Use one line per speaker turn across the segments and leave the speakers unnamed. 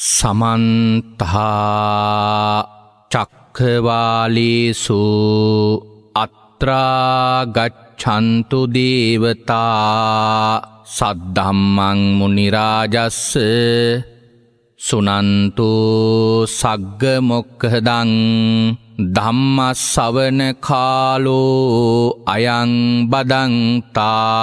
සමන්තහා චක්කවාලේසු අත්‍රාගච්ඡන්තු දේවතා සද්ධම්මං මුනිරාජස්ස සුනන්තු සග්ග මොක්කහදං ධම්මස්සවන කාලෝ අයං බදන්තා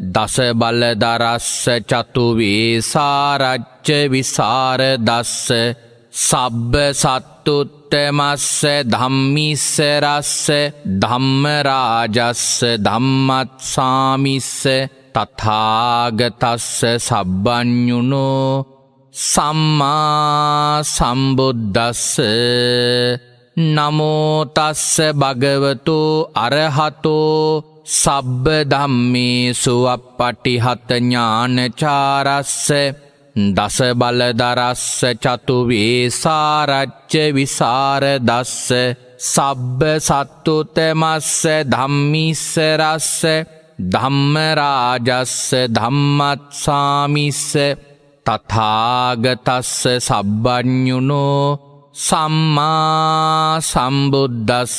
දස බල දරස්ස චතු වේසාරච්ච විසාර දස්ස සබ්බ සත්තුත්තමස්ස ධම්මිස්සරස්ස ධම්මරාජස්ස ධම්මත්සාමිස්ස තථාගතස්ස සබ්බඥුනෝ සම්මා සම්බුද්දස්ස නමෝතස්ස භගවතු අරහතෝ සබ්බ ධම්මේසු අපපටිහත ඥානචාරස්ස දස බලදරස්ස චතුවේසාරච්ච විසාරදස්ස සබ්බ සත්තුතමස්ස ධම්මිස්සරස්ස ධම්මරාජස්ස ධම්මත්සාමිස්ස තථාගතස්ස සබ්බඥුනෝ සම්මා සම්බුද්දස්ස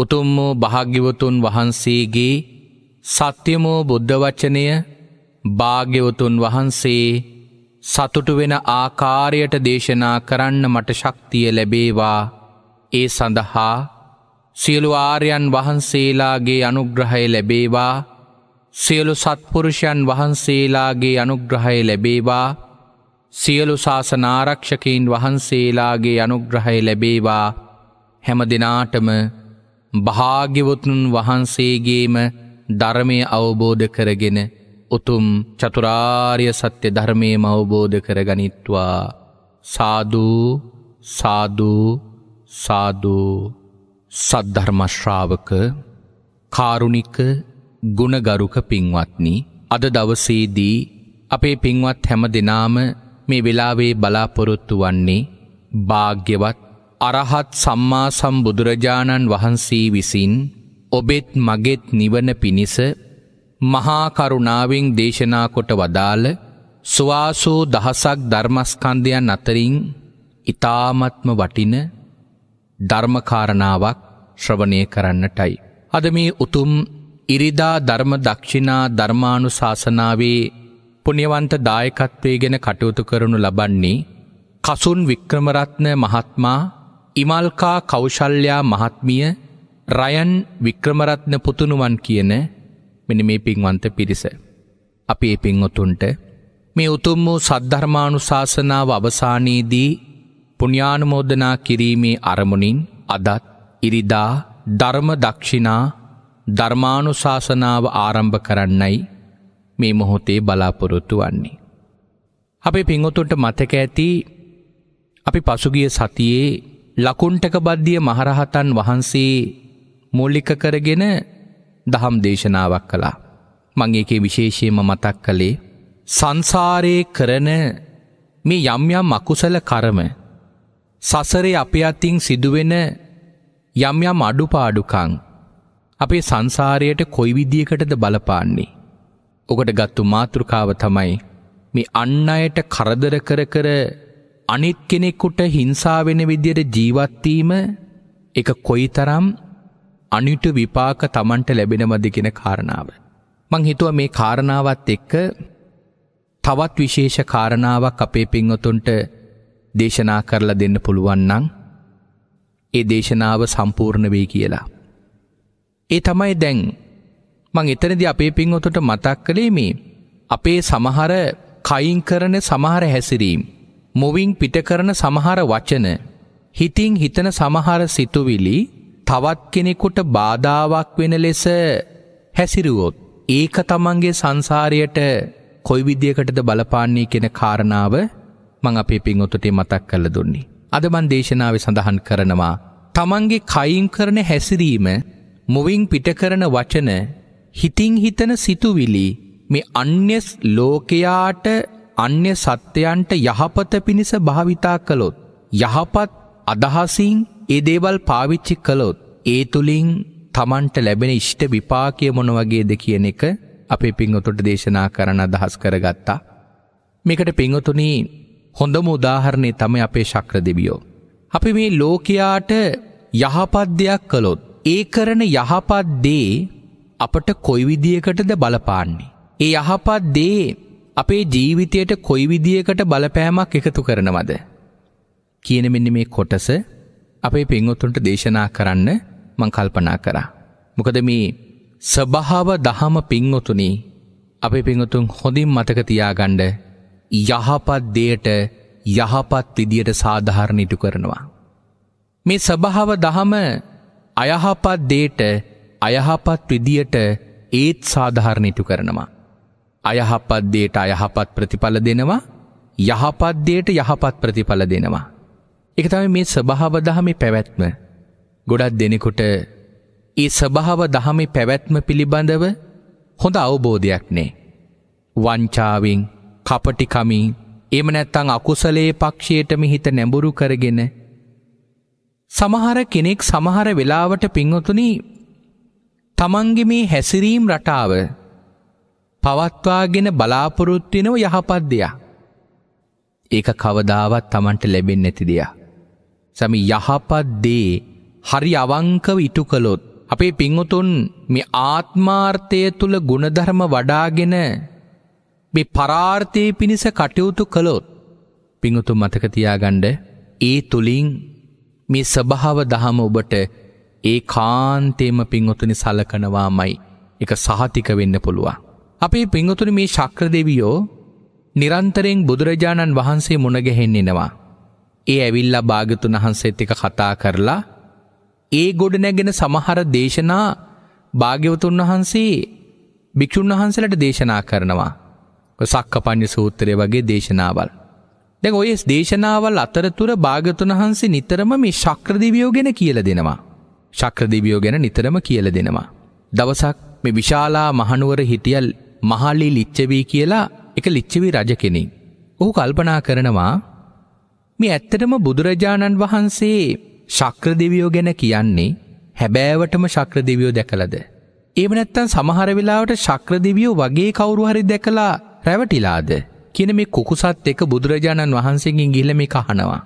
උතුම් වූ භාග්‍යවතුන් වහන්සේගේ සත්‍යම වූ බුද්ධ වචනය භාග්‍යවතුන් වහන්සේ සතුටු වෙන ආකාරයට දේශනා කරන්න මට ශක්තිය ලැබේවා ඒ සඳහා සියලු ආර්යන් වහන්සේලාගේ අනුග්‍රහය ලැබේවා සියලු සත්පුරුෂයන් වහන්සේලාගේ අනුග්‍රහය ලැබේවා සියලු ශාසනාරක්ෂකයින් වහන්සේලාගේ අනුග්‍රහය ලැබේවා හැම දෙනාටම භාග්‍යවතුන් වහන්සේගේම ධර්මය අවබෝධ කරගෙන උතුම් චතුරාර්ය සත්‍ය ධර්මයම අවබෝධ කරගනිත්වා සාධූ සාධූ සාධූ සද්ධර්මශ්‍රාවක කාරුණික ගුණගරුක පින්වත්නි අද දවසේදී අපේ පින්වත් හැම දෙනාම මේ වෙලාවේ බලාපොරොත්තු වන්නේ භාග්‍යවත් අරහත් සම්මා සම්බුදුරජාණන් වහන්සේ විසින් ඔබෙත් මගෙත් නිවන පිණිස මහාකරුණාවෙන් දේශනා කොට වදාළ ස්වාසූ දහසක් ධර්මස්කන්ධයන් අතරින් ඉතාමත්ම වටින ධර්මකාරණාවක් ශ්‍රවණය කරන්නටයි. අද මේ උතුම් ඉරිදා ධර්ම දක්ෂිනා ධර්මානු ශාසනාවේ පුණ්‍යවන්ත දායකත්වය ගැන කටයුතු කරනු ලබන්නේ කසුන් වික්‍රමරත්න මහත්මා ඉමල්කා කෞශල්්‍යයා මහත්මිය රයන් වික්‍රමරත්න පුතුණුවන් කියන මෙන මේ පින්වන්ත පිරිස. අපි ඒ පින්වතුන්ට මේ උතුම් වූ සද්ධර්මානු ශාසනාව අවසානයේදී පුුණ්‍යානුමෝදනා කිරීමේ අරමුණින් අදත් ඉරිදා ධර්ම දක්ෂිනා ධර්මානු ශාසනාව ආරම්භ කරන්නයි මේ මොහොතේ බලාපොරොත්තු වන්නේ. අපේ පිංහොතුන්ට මතක ඇති අපි පසුගිය සතියේ ලකුන්ටක බද්ධිය මහරහතන් වහන්සේ මූලික කරගෙන දහම් දේශනාවක් කළා. මං ඒකේ විශේෂයම මතක් කළේ සංසාරයේ කරන මේ යම් යම් අකුසල කර්ම සසරේ අපේ අතින් සිදුවෙන යම් යම් අඩුපාඩුකම් අපේ සංසාරයට කොයි විදියකටද බලපාන්නේ. ඔකට ගත්තු මාතෘකාව තමයි මේ අන් අයට කරදර කර කර අනිත් කෙනෙක්කුට හිංසා වෙන විදියට ජීවත්වීම එක කොයිතරම් අනිට විපාක Tamanට ලැබෙනවද කියන කාරණාව. මං හිතුවා මේ කාරණාවත් එක්ක තවත් විශේෂ කාරණාවක් අපේ පින්වතුන්ට දේශනා කරලා දෙන්න පුළුවන් නම් ඒ දේශනාව සම්පූර්ණ වෙයි කියලා. ඒ තමයි දැන් මං එතනදී අපේ පින්වතුන්ට මතක් කළේ මේ අපේ සමහර කයින් කරන සමහර හැසිරීම් මුවින් පිටකරන සමහර වචන හිතින් හිතන සමහර සිතුවිලි තවත් කෙනෙකුට බාධාවක් වෙන ලෙස හැසිරුවොත් ඒක තමන්ගේ සංසාරයට කොයි විදියකටද බලපාන්නේ කෙන කාරණාව මං අපේ පින්ඔතුටේ මතක් කල දුන්නේ. අද මන් දේශනාව සඳහන් කරනවා. තමන්ගේ කයින් කරන හැසිරීම මුවින් පිටකරන වචන හිතින් හිතන සිතුවිලි මේ අන්‍යස් ලෝකයාට අන්‍ය සත්‍යයන්ට යහපත පිණිස භාවිතා කළොත්. යහපත් අදහසින් ඒ දේවල් පාවිච්චි කළොත්. ඒ තුළින් තමන්ට ලැබෙන ඉෂ්ට විපාකය මොන වගේද කියන එක අපේ පින්වතුට දේශනා කරන අදහස් කරගත්තා. මේකට පින්වතුනී හොඳම උදාහරණය තමයි අපේ ශක්‍ර දෙවියෝ. අපි මේ ලෝකයාට යහපත් දෙයක් කළොත් ඒ කරන යහපත් දේ අපට කොයි විදියකටද බලපාන්නේ. ඒ යහපත් දේ අපේ ජීවිතයට කොයි විදියකට බලපෑමක් එකතු කරනවද? කියන මෙන්න මේ කොටස අපේ පින්වත්තුන්ට දේශනා කරන්න මං කල්පනා කරා. මොකද මේ ස්වභාව දහම පින්වතුනි අපේ පින්වතුන් හොඳින් මතක තියාගන්න යහපත් දෙයට යහපත් විදියට සාධාරණ ඉටු කරනවා. මේ ස්වභාව දහම අයහපත් දෙයට අයහපත් විදියට ඒත් සාධාරණ ඉටු කරනවා. අයහපත් දේට අයහපත් ප්‍රතිඵල දෙනවා යහපත් දේට යහපත් ප්‍රතිඵල දෙනවා. ඒක තමයි මේ ස්වභාව දහමේ පැවැත්ම. ගොඩක් දෙනෙකුට ඒ ස්වභාව දහමේ පැවැත්ම පිළිබඳව හොඳ අවබෝධයක් නෑ. වංචාවෙන්, කපටිකමින්, එහෙම නැත්නම් අකුසලයේ පක්ෂයටම හිත නැඹුරු කරගෙන සමහර කෙනෙක් සමහර වෙලාවට පින්වතුනි තමන්ගේ මේ හැසිරීම් රටාව පවත්වාගෙන බලාපොරොත්තිනව යහපත් දෙයක්. ඒක කවදාවත් Tamanට ලැබෙන්නේ නැති දෙයක්. සමි යහපත් දේ හරි අවංකව ඉටු කළොත් අපේ පිංවතුන් මේ ආත්මාර්ථය තුල ගුණධර්ම වඩාගෙන මේ පරාර්ථයේ පිණිස කටයුතු කළොත් පිංවතුන් මතක තියාගන්න ඒ තුලින් මේ ස්වභාව දහම ඔබට ඒකාන්තයෙන්ම පිංවතුනි සලකනවාමයි ඒක සහතික වෙන්න පුළුවන්. අපේ පිංගතුන මේ ශක්‍ර දෙවියෝ නිරන්තරයෙන් බුදුරජාණන් වහන්සේ මුණගැහෙන්නෙනවා. ඒ ඇවිල්ලා භාගතුන් වහන්සේත් එක කතා කරලා ඒ ගොඩ නැගෙන සමහර දේශනා භාග්‍යවතුන් වහන්සේ භික්‍ෂූන් වහන්සලට දේශනා කරනවා. සක්ක පණ්්‍ය සූත්‍රය වගේ දේශනාවල්. දැන් ඔය දේශනාවල් අතරතුර භාගතුන් වහන්සේ නිතරම මේ ශක්‍රදිවියෝ ගැන කියල දෙනවා. ශක්‍රදිවියෝ ගැන නිතරම කියල දෙනවා. දවසක් මේ විශාලා මහනුවර හිටියල් මහල්ලි ලිච්චවී කියලා එක ලිච්චවී රජ කෙනෙක්. ඔහු කල්පනා කරනවා මේ ඇත්තටම බුදුරජාණන් වහන්සේ ශක්‍ර දෙවියෝ ගැන කියන්නේ හැබෑවටම ශක්‍ර දෙවියෝ දැකලද. ඒව නැත්තන් සමහර වෙලාවට ශක්‍ර දෙවියෝ වගේ කවුරු හරි දැකලා රැවටිලාද කියන මේ කුකුසත් එක බුදුරජාණන් වහන්සේගෙන් ගිහිල්ලා මේ කහනවා.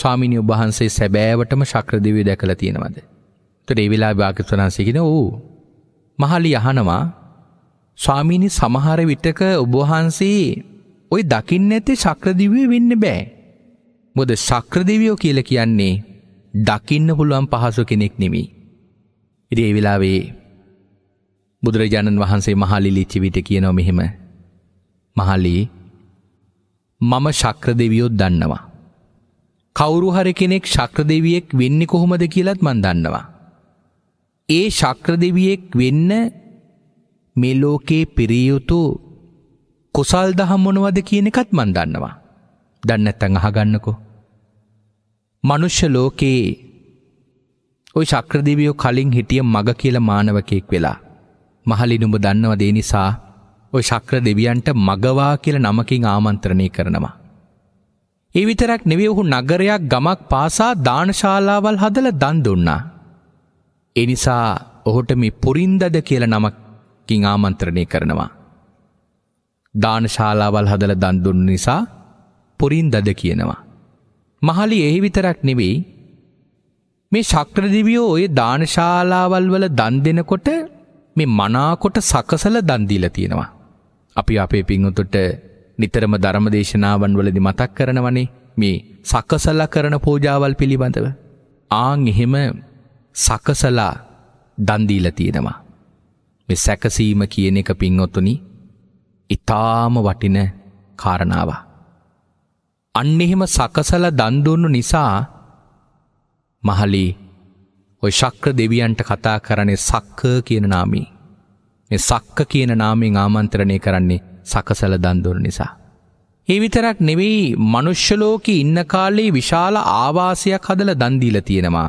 ස්වාමිනිය වහන්සේ සැබෑවටම ශක්‍රදේවිය දැකලා තියෙනවද? ඒතර ඒ වෙලාවේ භාග්‍යවතුන් වහන්සේ කියන ඕ මහලි අහනවා ස්වාමීනි සමහර විටක ඔබවහන්සේ ඔය දකින්න ඇති ශක්‍රදිවිය වෙන්න බෑ. මොද ශක්‍රදිවියෝ කියල කියන්නේ දකින්න පුළුවන් පහසු කෙනෙක් නෙමි. ඉරේ වෙලාවේ බුදුරජාණන් වහන්සේ මහලි ලිච්චිවිට කියනො මෙහෙම මහලී මම ශක්‍රදෙවියොත් දන්නවා. කවුරුහර කෙනෙක් ශක්‍රදෙවියෙක් වෙන්නේ කොහොමද කියලත් මන් දන්නවා. ඒ ශක්‍රදෙවියෙක් වෙන්න මේ ලෝකේ පිරියයුතු කුසල් දහම් මොනවද කියන එකත් මන් දන්නවා. දන්නත්තන් අහගන්නකෝ. මනුෂ්‍ය ලෝකයේ ඔය ශක්‍රදිවියෝ කලින් හිටිය මග කියල මානවකයෙක් වෙලා. මහලිනුඹ දන්නවද ඒ නිසා ඔය ශක්‍ර දෙවියන්ට මගවා කියල නමකින් ආමන්ත්‍රණය කරනවා. ඒ විතරක් නෙවේ ඔහු නගරයක් ගමක් පාසා දානශාලාවල් හදල දන් දුන්නා. එනිසා ඔහුට මේ පුරින්දද කියල නමක් ගින් ආමන්ත්‍රණය කරනවා. දානශාලාවල් හදල දන්දුන්න නිසා පුරින් දද කියනවා. මහලි එහි විතරක් නෙවෙයි මේ ශක්‍රදිවියෝ ඔය දානශාලාවල් වල දන් දෙනකොට මේ මනාකොට සකසල දන්දීල තියෙනවා. අපි අපේ පිංහුතුට නිතරම ධර්ම දේශනාවන් වලදි මතක් කරනවනේ මේ සකසල කරන පෝජාවල් පිළිබඳව. ආං එහෙම සකසලා දන්දීල තියෙනවා. මේ සැකසීම කියන එක පින්වොතුනි ඊටාම වටින කාරණාවක්. අන්න එහෙම සකසල දන් දුන්නු නිසා මහලී ඔය ශක්‍ර දෙවියන්ට කතා කරන්නේ සක්ක කියන නාමයෙන්. මේ සක්ක කියන නාමයෙන් ආමන්ත්‍රණය කරන්නේ සකසල දන් දුන්න නිසා. ඒ විතරක් නෙවෙයි මනුෂ්‍ය ලෝකේ ඉන්න කාලේ විශාල ආවාසයක් හදලා දන් දීලා තියෙනවා.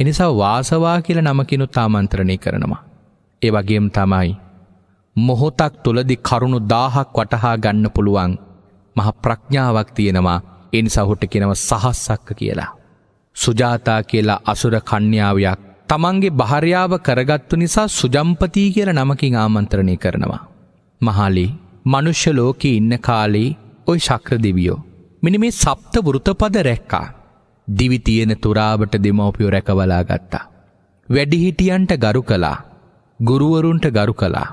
එනිසා වාසවා කියලා නමකිනුත් ආමන්ත්‍රණය කරනවා. එවගේම් තමයි. මොහොතක් තුළදි කරුණු දාහක් වටහා ගන්න පුළුවන් මහ ප්‍රඥාවක් තියෙනවා එනි සහුට කෙනව සහස්සක්ක කියලා. සුජාතා කියලා අසුර කණ්්‍යාවයක් තමන්ගේ භාරයාව කරගත්තු නිසා සුජම්පතිී කියල නමකින් ආමන්ත්‍රණය කරනවා. මහාලි මනුෂ්‍ය ලෝකී ඉන්න කාලී ඔයි ශක්‍ර දෙවියෝ. මෙනි මේ සප්ත වෘතපද රැක්කා. දිවිතියෙන තුරාවට දෙමවපියෝ රැකවලා ගත්තා. වැඩිහිටියන්ට ගරු කලා ගුරුවරුන්ට ගරු කළා.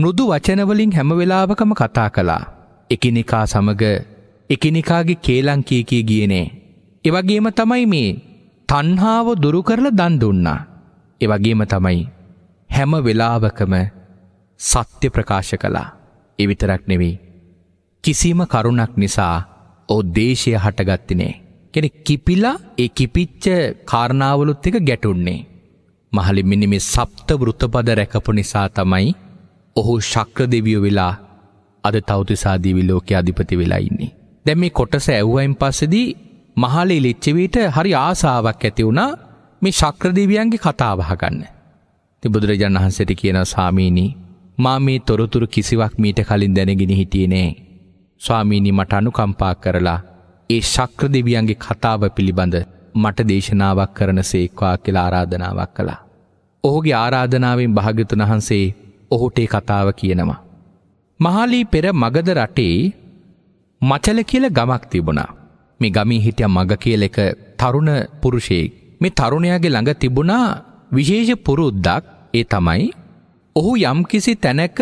මෘදු වචනවලින් හැමවෙලාවකම කතා කළා. එකිනෙකා සමග එකිනෙකාගේ කේලංකීකී ගියනේ. එවගේම තමයි මේ තන්හාාව දුරු කරල දන් දුන්නා. එවගේම තමයි හැම වෙලාවකම සත්‍ය ප්‍රකාශ කළා. එවිතරක් නෙවෙයි. කිසිම කරුණක් නිසා ඕ දේශය හටගත්තිනේ. කෙන කිපිලා ඒ කිපිච්ච කාරණාවලුත් එක ගැටුන්නේ. මහලිමිනි මේ සප්ත වෘතපද රැකපු නිසා තමයි ඔහු ශක්‍ර දෙවියෝ වෙලා අද තෞතිසාදී විලෝක අධිපති වෙලා ඉන්නේ. දැන් මේ කොටස ඇව්වයින් පස්සේදී මහලේ ලිච්චවීට හරි ආසාවක් ඇති වුණා මේ ශක්‍ර දෙවියන්ගේ කතාව අහගන්න. ඉතින් බුදුරජාණන් වහන්සේට කියනවා ස්වාමීනි මා මේ තොරතුරු කිසිවක් මීට කලින් දැනගෙන හිටියේ නෑ. ස්වාමීනි මට අනුකම්පා කරලා ඒ ශක්‍ර දෙවියන්ගේ කතාව පිළිබඳ මට දේශනාවක් කරන සේක්වා කියලා ආරාධනාවක් කළා. ඔහුගේ ආරාධනාවෙන් භාගතුන් වහන්සේ ඔහුටේ කතාව කියනවා. මහාලී පෙර මගද රටේ මචල කියල ගමක් තිබුණා. මේ ගමී හිටිය මග කියල එක තරුණ පුරුෂයෙක්. මේ තරුණයාගේ ළඟ තිබුණා විශේෂ පුරුද්දක් ඒ තමයි ඔහු යම්කිසි තැනක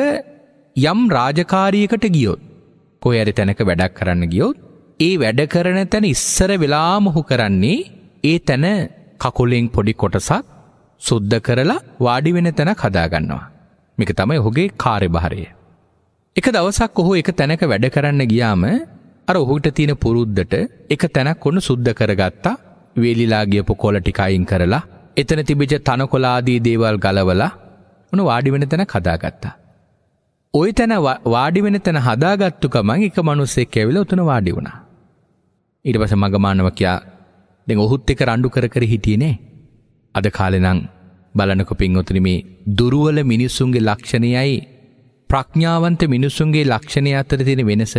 යම් රාජකාරියකට ගියොත්. කොය ඇරි තැනක වැඩක් කරන්න ගියොත් ඒ වැඩ කරන තැන ඉස්සර වෙලාමොහු කරන්නේ ඒ තැන කකුලෙන් පොඩි කොටසක් සුද්ධ කරලා වාඩි වෙන තැන කදාගන්නවා. මේක තමයි ඔහුගේ කාර්යභාරය. එක දවසක් ඔහු එක තැනක වැඩ කරන්න ගියාම අර ඔහුට තියෙන පුරුද්දට එක තැනක් ඔන්න සුද්ධ කරගත්තා. වේලිලා ගියපු කොළ ටික අයින් කරලා එතන තිබිච්ච තනකොළ දේවල් ගලවලා උණු වාඩි වෙන තැන හදාගත්තා. ওই තැන වාඩි වෙන තැන හදාගත්තු ගමන් එක මිනිස්සෙක් ඇවිල්ලා උතන වාඩි වුණා. ඊට පස්සේ මගමානව කියා දෙ ඔහුත් එක රණ්ඩු කර කර හිටියනේ. අද කාලෙනං බලනකො පින්වතුන මේ දුරුවල මිනිස්සුන්ගේ ලක්ෂණයයි ප්‍රඥාවන්ත මිනිස්සුන්ගේ ලක්ෂණය අතර තියෙන වෙනස.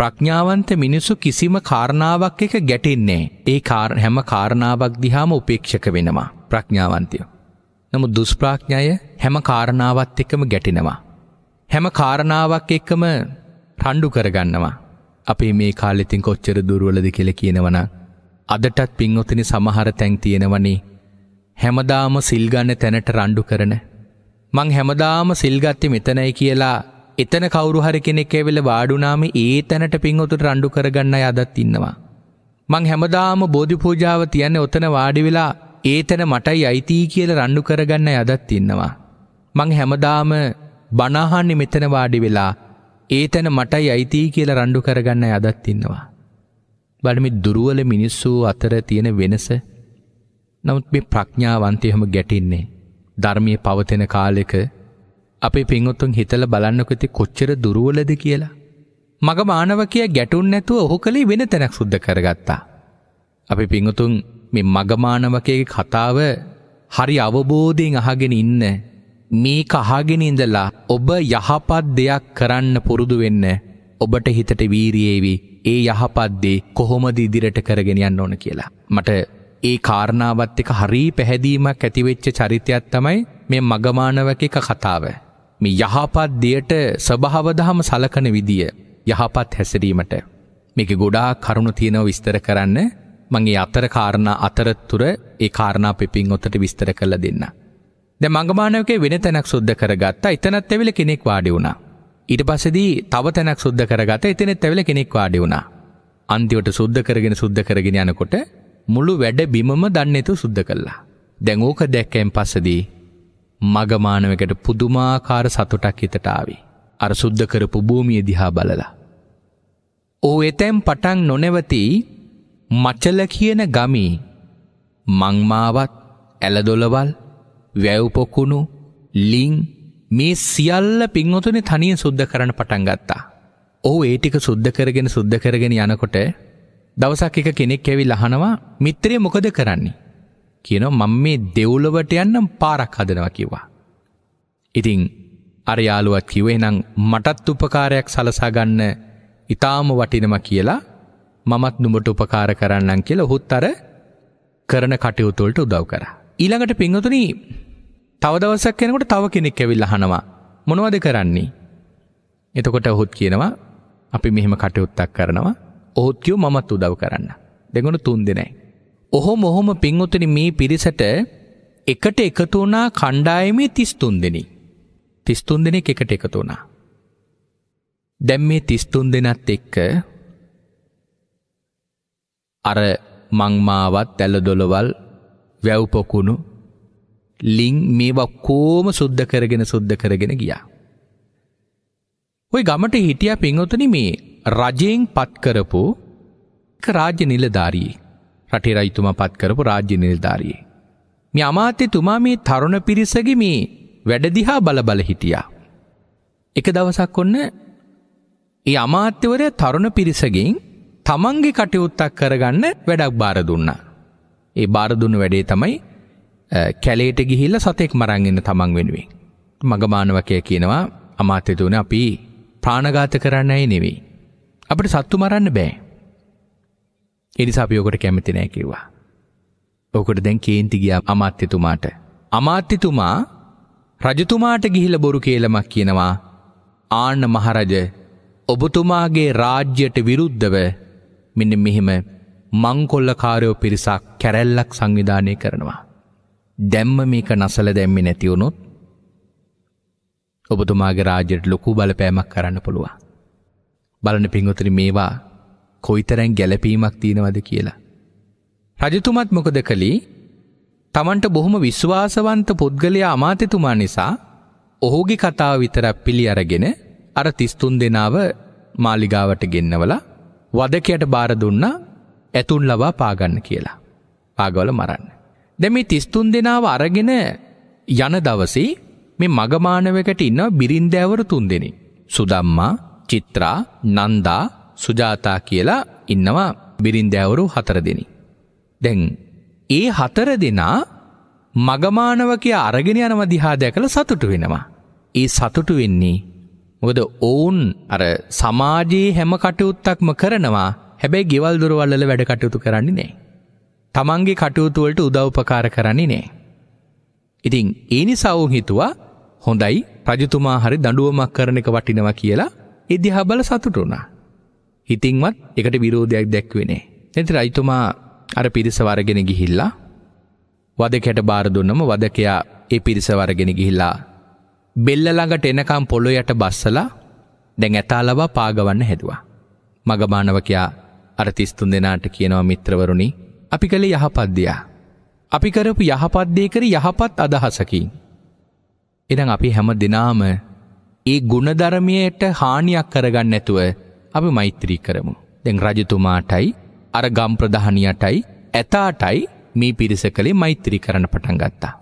ප්‍රඥාවන්ත මිනිස්සු කිසිම කාරණාවක් එක ගැටෙන්නේ. ඒ හැම කාරණාවක් දිහාම උපේක්ෂක වෙනවා ප්‍රඥාවන්තයෝ. නමු දුස්ප්‍රාඥය හැම කාරණාවත් එක්කම ගැටෙනවා. හැම කාරණාවක් එක්කම රණ්ඩු කරගන්නවා. අපේ මේ කාලෙතින් කොච්චර දුරුවලද කියල කියනවනා අදටත් පින්වතුනි සමහර තැන් තියෙනවනේ. හැමදාම සිල් ගන්න තැනට රණ්ඩු කරන. මං හැමදාම සිල් ගත්තේ මෙතනයි කියලා එතන කවුරු හරි කෙනෙක් ඇවිල්ලා වාඩුණාම ඒ තැනට පින්වතුන්ට රණ්ඩු කරගන්න අය අදත් ඉන්නවා. මං හැමදාම බෝධි පූජාව තියන්නේ ඔතන වාඩි වෙලා ඒ තැන මටයි අයිති කියලා රණ්ඩු කරගන්න අය අදත් ඉන්නවා. මං හැමදාම බණ අහන්නේ මෙතන වාඩි වෙලා ඒ තැන මටයි අයිති කියලා රණ්ඩු කරගන්න අය අදත් ඉන්නවා. බලන්න මේ දුර්වල මිනිස්සු අතර තියෙන වෙනස. නමුත් මේ ප්‍රඥාවන්තය හැම ගැටින්නේ ධර්මයේ පවතින කාලෙක අපේ පින්වත්තුන් හිතලා බලන්නකො ඉතින් කොච්චර දුර්වලද කියලා. මග මානවකයා ගැටුන් නැතුව ඔහු කලේ වෙන තැනක් සුද්ධ කරගත්තා. අපි පින්වතුන් මේ මග මානවකයාගේ කතාව හරි අවබෝධයෙන් අහගෙන ඉන්න මේක අහගෙන ඉඳලා ඔබ යහපත් දෙයක් කරන්න පුරුදු වෙන්න ඔබට හිතට වීරියේවි ඒ යහපත්දේ කොහොමද ඉදිරිට කරගෙන යන්න ඕන කියලා. මට ඒ කාරණාවත් එක හරි පැහැදීමක් ඇතිවෙච්ච චරිතයක් තමයි මේ මගමානවක එක කතාව. මේ යහපත් දෙයට ස්වභාවදහම සලකන විදිය යහපත් හැසිරීමට. මේක ගොඩා කරුණු තියෙනව විස්තර කරන්න මගේ අතර කාරණ අතරත්තුර ඒ කාරණා පිපින් ඔතට විස්තර කළ දෙන්න. ද මගමානවකේ වෙන තැනක් සුද්ද කරගත්තා ඉතනත් ඇවිල කෙනෙක් වාඩි වුණා ඊට පස්සෙදී තව තැනක් සුද්ධ කරගත එතනෙත් ඇවිල කෙනෙක් වාඩි වුණා. අන්තිමට සුද්ධ කරගෙන සුද්ධ කරගෙන යනකොට මුළු වැඩ බිමම දන්නේතු සුද්ධ කළා. දැන් ඕක දැක්කෙන් පස්සෙදී මග මානවයකට පුදුමාකාර සතුටක් හිතට ආවේ. අර සුද්ධ කරපු භූමිය දිහා බලලා. ඕ එතෙන් පටන් නොනවති මචල කියන ගමේ මංමාවත් ඇලදොලවල් වැව්පොකුණු ලිං මේ සියල්ල පින්වතුනි තනියෙන් සුද්ධ කරන්න පටන් ගත්තා. ඔහු ඒ ටික සුද්ධ කරගෙන සුද්ධ කරගෙන යනකොට දවසක් එක කෙනෙක් ඇවිල්ලා අහනවා මිත්‍රේ මොකද කරන්නේ? කියනවා මම මේ දෙව්ලොවට යන්න පාරක් හදනවා කිව්වා. ඉතින් අර යාළුවත් කිව්වේ නම් මටත් උපකාරයක් සලසා ගන්න ඊටාම වටිනවා කියලා මමත් නුඹට උපකාර කරන්නම් කියලා ඔහුත් අර කරන කටයුතු වලට උදව් කරා. ඊළඟට පින්වතුනි තව දවසක් යනකොට තව කෙනෙක් ඇවිල්ලා අහනවා මොනවද කරන්නේ? එතකොට ඔහුත් කියනවා අපි මෙහෙම කටයුත්තක් කරනවා. ඔහුත් කියෝ මමත් උදව් කරන්න. දෙගොනු තුන් දෙනයි. ඔහොම ඔහොම පින්වතුනි මේ පිරිසට එකට එකතු වුණා කණ්ඩායමේ 33 දෙනෙක්. 33 දෙනෙක් එකට එකතු වුණා. දැන් මේ 33 දෙනත් එක්ක අර මංමාවත් ඇලදොලවල් වැව් පොකුණු ලිං මේ වක්කෝම සුද්ධ කරගෙන සුද්ධ කරගෙන ගියා. ඔය ගමට හිටිය පින්වතන මේ රජයෙන් පත්කරපු රාජ්‍ය නිලධාරී රටේ රයිතුමා පත්කරපු රාජ්‍ය නිලධාරයේ. මේ අමාත්‍ය තුමා මේ තරුණ පිරිසගේ මේ වැඩදිහා බලබල හිටියා. එක දවසක් ඔන්න ඒ අමාත්‍යවරය තරුණ පිරිසගෙන් තමන්ගේ කටයුත්තක් කරගන්න වැඩක් බාර දුන්නා. ඒ බාර දුන්න වැඩේ තමයි කැලේට ගිහිල්ල සතෙක් මරංගන්න තමන් වෙනුවෙන්. මගමානවකය කියනවා අමාත්‍යතුන අපි ප්‍රාණගාත කරන්න ඇයි නෙවෙයි. අපට සත්තු මරන්න බෑ. එනිසා අපි ඔකට කැමති නෑ කිව්වා. ඔකට දැන් කේන්ති ගියා අමාත්‍යතුමාට. අමාත්‍යතුමා රජතුමාට ගිහිල බොරු කේලමක් කියනවා ආන්න මහරජ ඔබතුමාගේ රාජ්‍යයට විරුද්ධව මෙන්න මෙහෙම මංකොල්ලකාරයෝ පිරිසක් කැරැල්ලක් සංවිධානය කරනවා. දැම්ම මේක නසල දැම්මි නැතිවුණොත් ඔබතුමාගේ රාජයට ලොකු බලපෑමක් කරන්න පුළුවන්. බලන පිංගොතරි මේවා කොයිතරැන් ගැලපීමක් තියෙනවද කියලා. රජතුමත් මොකද කළේ තමන්ට බොහොම විශ්වාසවන්ත පුද්ගලයා අමාත්‍යතුමා නිසා ඔහුගේ කතාව විතරක් පිළි අරගෙන අර තිස්තුන් දෙනාව මාලිගාවට ගෙන්නවල වදකයට බාර දුන්නා ඇතුන් ලබා පාගන්න කියලා. පාගවල මරන්න. දැන් මේ 33 දෙනාව අරගෙන යන දවසේ මේ මගමානවකට ඉන්නවා බිරින්දෑවරු 3 දෙනෙක්. සුදම්මා, චිත්‍රා, නන්දා, සුජාතා කියලා ඉන්නවා බිරින්දෑවරු 4 දෙනෙක්. දැන් ඒ 4 දෙනා මගමානවකේ අරගෙන යනව දිහා දැකලා සතුටු වෙනවා. ඒ සතුටු වෙන්නේ මොකද ඔවුන් අර සමාජයේ හැම කටයුත්තක්ම කරනවා. හැබැයි ගෙවල් දොරවල් වල වැඩ කටයුතු කරන්නේ නැහැ. තමන්ගේ කටයුතුවලට උදව්පකාර කරන්නේ නෑ. ඉතිං ඒනි සවුන් හිතුවා හොඳයි රජතුමා හරි දඩුවමක් කරන එක වටිනවා කියලා එදිහාබල සතුට වුණා. හිතිංවත් එකට විරෝධයක් දැක්වෙනේ. නැති රයිතුමා අර පිරිස වරගෙන ගිහිල්ලා වදකැට බාර දුන්නම වදකයා ඒ පිරිස වරගෙන ගිහිල්ලා බෙල්ල ළඟට එනකම් පොළො යට බස්සලා දැන් ඇතා ලබා පාගවන්න හැදුවා. මගමානවකයා අර 33 දෙනාට කියනවා මිත්‍රවරුනි අපි කළ යහපද්දයා. අපි කරපු යහපද්දේ කර යහපත් අදහසකින්. එදන් අපි හැම දෙනාම ඒ ගුණධරමයට හානියක් කරගන්න නැතුව අපි මෛත්‍රී කරමු. දැන් රජතුමාටයි අර ගම් ප්‍රධානියටයි ඇතාටයි මේ පිරිස කළේ මෛත්‍රී කරන පටන් ගත්තා.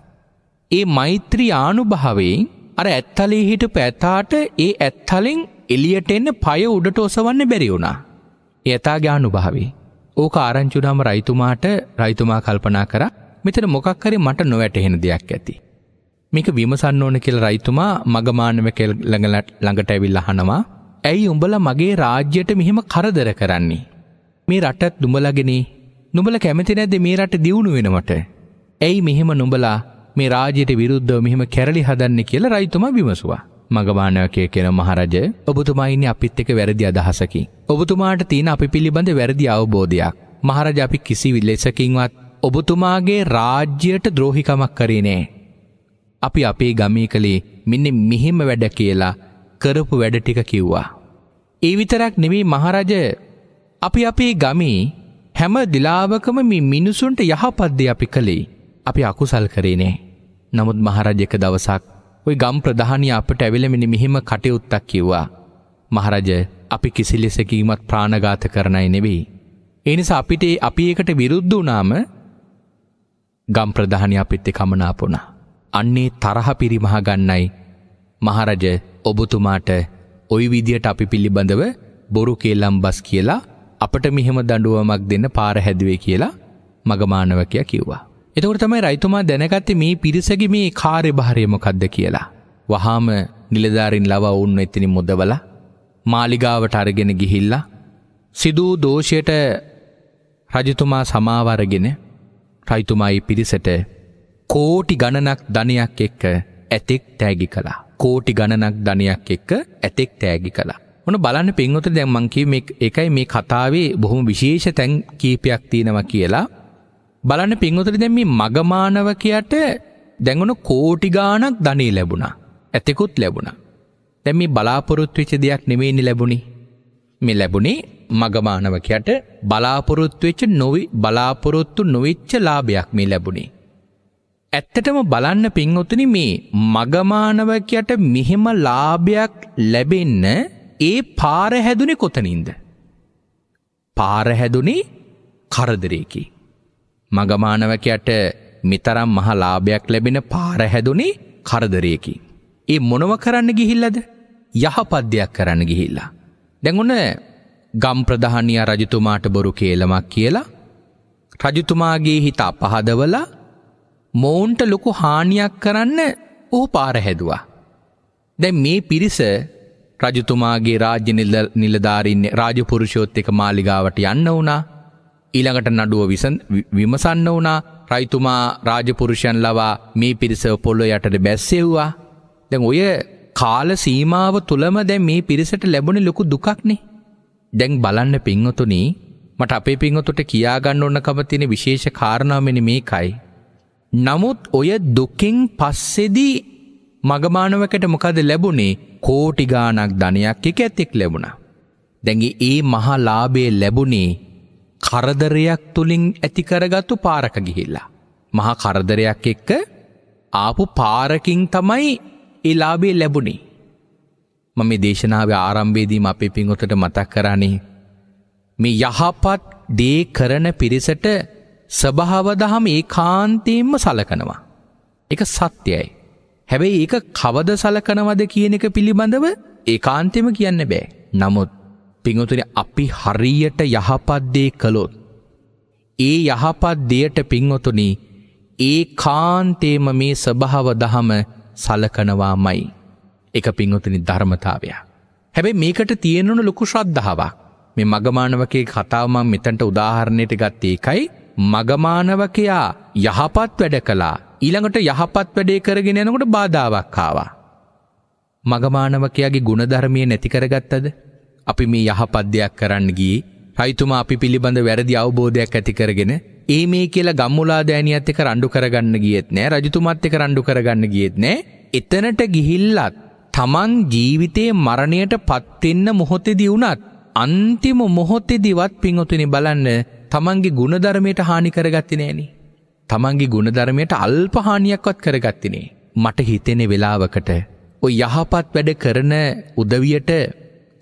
ඒ මෛත්‍රී ආනුභාවයෙන් අර ඇත්තලේ හිටපු ඇතාට ඒ ඇත්තලෙන් එළියට එන්න පය උඩට ඔසවන්න බැරි වුණා. ඒ ඇතාගේ ආනුභාවයෙන් ඕක ආරංචුනාම රයිතුමාට රයිතුමා කල්පනා කර මෙතන මොකක්කරි මට නොවැටහෙන දෙයක් ඇති. මේක විමසන්න ඕන කියලා රයිතුමා මගමානවක ළඟට ඇවිල්ලා අහනවා ඇයි උඹලා මගේ රාජ්‍යයට මෙහෙම කරදර කරන්නේ. මේ රටත් දුඹලගෙනේ නුඹල කැමති නැද්ද මේ රට දියුණු වෙනවට? ඇයි මෙහෙම නුඹලා මේ රාජ්‍යයට විරුද්ධව මෙහෙම කැරලි හදන්නේ කියලා රයිතුමා විමසුවා. මගමානවකයේ කියන මහරජය ඔබතුමා ඉන්නේ අපිත් එක්ක වැරදි අදහසකින්. ඔබතුමාට තියෙන අපි පිළිබඳ වැරදි අවබෝධයක් මහරජ අපි කිසි විල්ලෙසකින්වත් ඔබතුමාගේ රාජ්‍යයට ද්‍රෝහිකමක් කරනේ. අපි අපේ ගමී කළේ මෙන්න මෙහෙම වැඩ කියලා කරපු වැඩ ටික කිව්වා. ඒ විතරක් නෙමේ මහරජ අපි අපේ ගමී හැම දිලාවකම මේ මිනිසුන්ට යහපද්ද අපි කළේ අපි අකුසල් කරේනේ. නමුත් මහරජ එක දවසක් ඔයි ගම් ප්‍රධානය අපට ඇවිලමිනි මෙහෙම කටයුත්තක් කිව්වා. මහරජ අපි කිසිලෙසකීමත් ප්‍රාණගාත කරනයි නෙවෙයි. එනිසා අපිට අපි ඒකට විරුද්ධ වනාම ගම් ප්‍රධානය අපිත්තෙ කමනාපුුණා. අන්නේ තරහ පිරිමහගන්නයි මහරජ ඔබතුමාට ඔයි විදියට අපි පිළිබඳව බොරු කේල්ලම් බස් කියලා අපට මෙහෙම දඩුවමක් දෙන්න පාර හැදුවේ කියලා මගමානවකය කිව්වා. එතකට තමයි රයිතුමා දැනගත්ත මේ පිරිසගේ මේ කාරය භාරයමකක්ද කියලා. වහාම නිලධාරින් ලව ඔන්න එතිනි මුදවලා මාලිගාවට අරගෙන ගිහිල්ලා සිදූ දෝෂයට රජතුමා සමාවරගෙන රයිතුමායි පිරිසට කෝටි ගණනක් ධනයක් එක්ක ඇතෙක් තෑගි කලා කෝටි ගණනක් ධනයක් එක්ක ඇතෙක් තෑගි කලා ඔන බලන්න පින්වත දැන් මං කිව්වේ ඒකයි මේ කතාවේ බොහොම විශේෂ තැන් කීපයක් තියෙනවා කියලා බලන්න පින්වතට දැන් මේ මගමානවකයට දැන් ඔන කෝටි ගාණක් ධනෙ ලැබුණා ඇතෙකුත් ලැබුණා දැන් මේ බලාපොරොත්තු වෙච්ච දෙයක් නෙමෙයිනි ලැබුණේ. මේ ලැබුණේ මගමානවකයට බලාපොරොත්තු වෙච්ච නොවි බලාපොරොත්තු නොවිච්ච ලාභයක් මේ ලැබුණේ. ඇත්තටම බලන්න පින්වතුනි මේ මගමානවකයට මෙහෙම ලාභයක් ලැබෙන්න ඒ පාර හැදුනේ කොතනින්ද? පාර හැදුනේ කරදරේකි. මගමානවකයට මෙතරම් මහා ලාභයක් ලැබෙන පාර හැදුනේ කරදරයකි. ඒ මොනව කරන්න ගිහිල්ලද? යහපත් දෙයක් කරන්න ගිහිල්ලා. දැඟුන ගම් ප්‍රධානයා රජතුමාට බොරු කේලමක් කියලා රජතුමාගේ හිත අපහදවලා මොවුන්ට ලොකු හානියක් කරන්න ඔහු පාර හැදුවා. දැන් මේ පිරිස රජතුමාගේ රාජ්‍ය නිලධාරින්න රාජපුරුෂයොත් එක මාලිගාවට යන්න වුණා ඊළඟට නඩුව විසන් විමසන්න වුණා රයිතුමා රාජපුරුෂයන් ලවා මේ පිරිස පොල්ලො යටට බැස්සෙව්වා දැන් ඔය කාල සීමාව තුළම දැ මේ පිරිසට ලැබුණ ලොකු දුකක්නේ. දැන් බලන්න පින්වතුනී මට අපේ පින්වතුට කියාගන්න ඕන්නකම තියෙන විශේෂ කාරණාවමනි මේකයි. නමුත් ඔය දුකින් පස්සෙදී මගමානවකට මොකද ලැබුණේ කෝටි ගානක් ධනයක් එක ඇතෙක් ලැබුණා. දැඟි ඒ මහා ලාබේ ලැබුණේ කරදරයක් තුළින් ඇතිකරගත්තු පාරක ගිහිල්ලා. මහා කරදරයක් එක්ක ආපු පාරකින් තමයි ඒ ලාබේ ලැබුණේ. මම දේශනාව ආරම්භේදීම අපේ පින්වතට මතක් කරන්නේ. මේ යහපත් දේ කරන පිරිසට ස්වභාවදහම ඒ කාන්තයෙන්ම සලකනවා. එක සත්‍යයයි. හැබැයි ඒක කවද සලකනවද කියන එක පිළිබඳව ඒ කාන්තෙම කියන්න බෑ. නමුත් පිංහතුනි අපි හරියට යහපත්දේ කළොත්. ඒ යහපත් දෙයට පිංහොතුනි ඒ කාන්තේම මේ ස්වභාව දහම සලකනවාමයි. එක පින්වතනි ධර්මතාවය. හැබැයි මේකට තියෙනුණු ලොකු ශ්‍රද්ධාවක්. මේ මගමානවකේ කතාවමං මෙතන්ට උදාහරණයට ගත්තේ එකයි මගමානවකයා යහපත් වැඩ කලා ඊළඟට යහපත් වැඩේ කරගෙන එනකොට බාධාවක්කාවා. මගමානවකයාගේ ගුණධර්මය නැතිකරගත්තද. අපි මේ යහපද්දයක් කරන්න ගී රයිතුමා අපි පිළිබඳ වැරදි අවබෝධයක් ඇතිකරගෙන ඒ මේ කියලා ගම්මුලා දෑනියත් එක රණ්ඩු කරගන්න ගියෙත් නෑ රජතුමත් එක රණ්ඩු කරගන්න ගියෙත් නෑ එතනට ගිහිල්ලත් තමන් ජීවිතේ මරණයට පත්වෙන්න මොහොතෙදී වුණත් අන්තිම මොහොතෙදිවත් පිංඔතුනි බලන්න තමන්ගේ ගුණධර්මයට හානි කරගත්ති නෑනි තමන්ගේ ගුණධර්මයට අල්පහානියක්වත් කරගත්තිනේ මට හිතෙන වෙලාවකට ඔය යහපත් වැඩ කරන උදවියට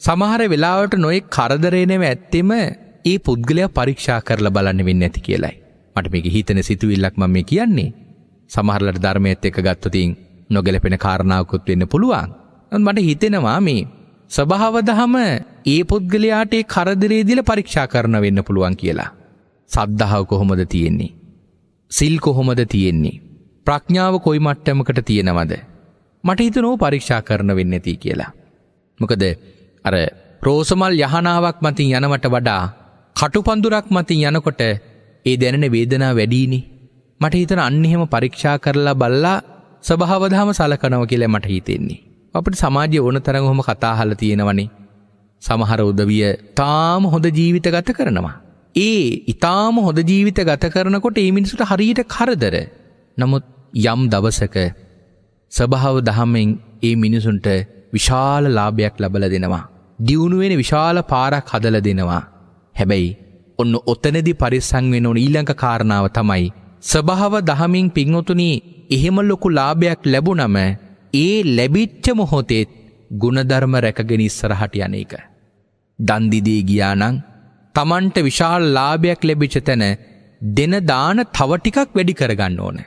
සමහර වෙලාවට නොයෙක් කරදරේ නෙව ඇත්තෙම ඒ පුද්ගලයා පරීක්ෂා කරලා බලන්න වෙන්නේ නැති කියලයි. මට මේක හිතන සිතුවිල්ලක් මම මේ කියන්නේ. සමහරලට ධර්මයේත් එක්ක ගත්තොතින් නොගැලපෙන කාරණාවකුත් වෙන්න පුළුවන්. නමුත් මට හිතෙනවා මේ ස්වභාව දහම ඒ පුද්ගලයාට ඒ කරදරේ දීලා පරීක්ෂා කරන වෙන්න පුළුවන් කියලා. සද්ධාව කොහොමද තියෙන්නේ? සිල් කොහොමද තියෙන්නේ? ප්‍රඥාව කොයි මට්ටමකට තියෙනවද? මට හිතනෝ පරීක්ෂා කරන වෙන්නේ නැති කියලා. මොකද අර රෝසමල් යහනාවක් මතින් යනවට වඩා කටුපන්දුරක් මතින් යනකොට ඒ දැනෙන වේදනා වැඩීනි. මට හිතන අන්න එහෙම පරීක්ෂා කරලා බල්ලා ස්වභාවදහම සලකනව කියලා මට හිතෙන්නේ. අපිට සමාජයේ ඕන තරම් ඔහොම කතා අහලා තියෙනවනේ. සමහර උදවිය තාම හොඳ ජීවිත ගත කරනවා. ඒ ඊටාම හොඳ ජීවිත ගත කරනකොට මේ මිනිසුන්ට හරියට කරදර. නමුත් යම් දවසක ස්වභාව දහමෙන් මේ මිනිසුන්ට විශාල ලාභයක් ලබලා දෙනවා. දියුණු වෙන විශාල පාරක් හදලා දෙනවා. හැබැයි ඔන්න ඔතනදි පරිසං වෙන ඕන ඊළඟ කාරණාව තමයි ස්වභාව දහමින් පිංඔතුනි එහෙම ලොකු ලාභයක් ලැබුණම ඒ ලැබිච්ච මොහොතේත් ගුණධර්ම රැකගෙන ඉස්සරහට යන එක. දන් දීදී ගියා නම් Tamanට විශාල ලාභයක් ලැබිච්ච තැන දෙන දාන තව ටිකක් වැඩි කරගන්න ඕන.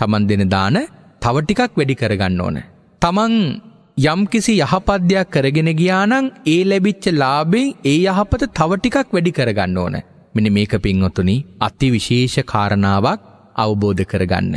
Taman දෙන දාන තව ටිකක් වැඩි කරගන්න ඕන. Taman යම්කිසි යහපත් දෙයක් කරගෙන ගියානං ඒ ලැබිච්ච ලාබෙන් ඒ යහපත තව ටිකක් වැඩි කරගන්න ඕන. මෙනි මේක පින්වතුනි අති විශේෂ කාරණාවක් අවබෝධ කරගන්න.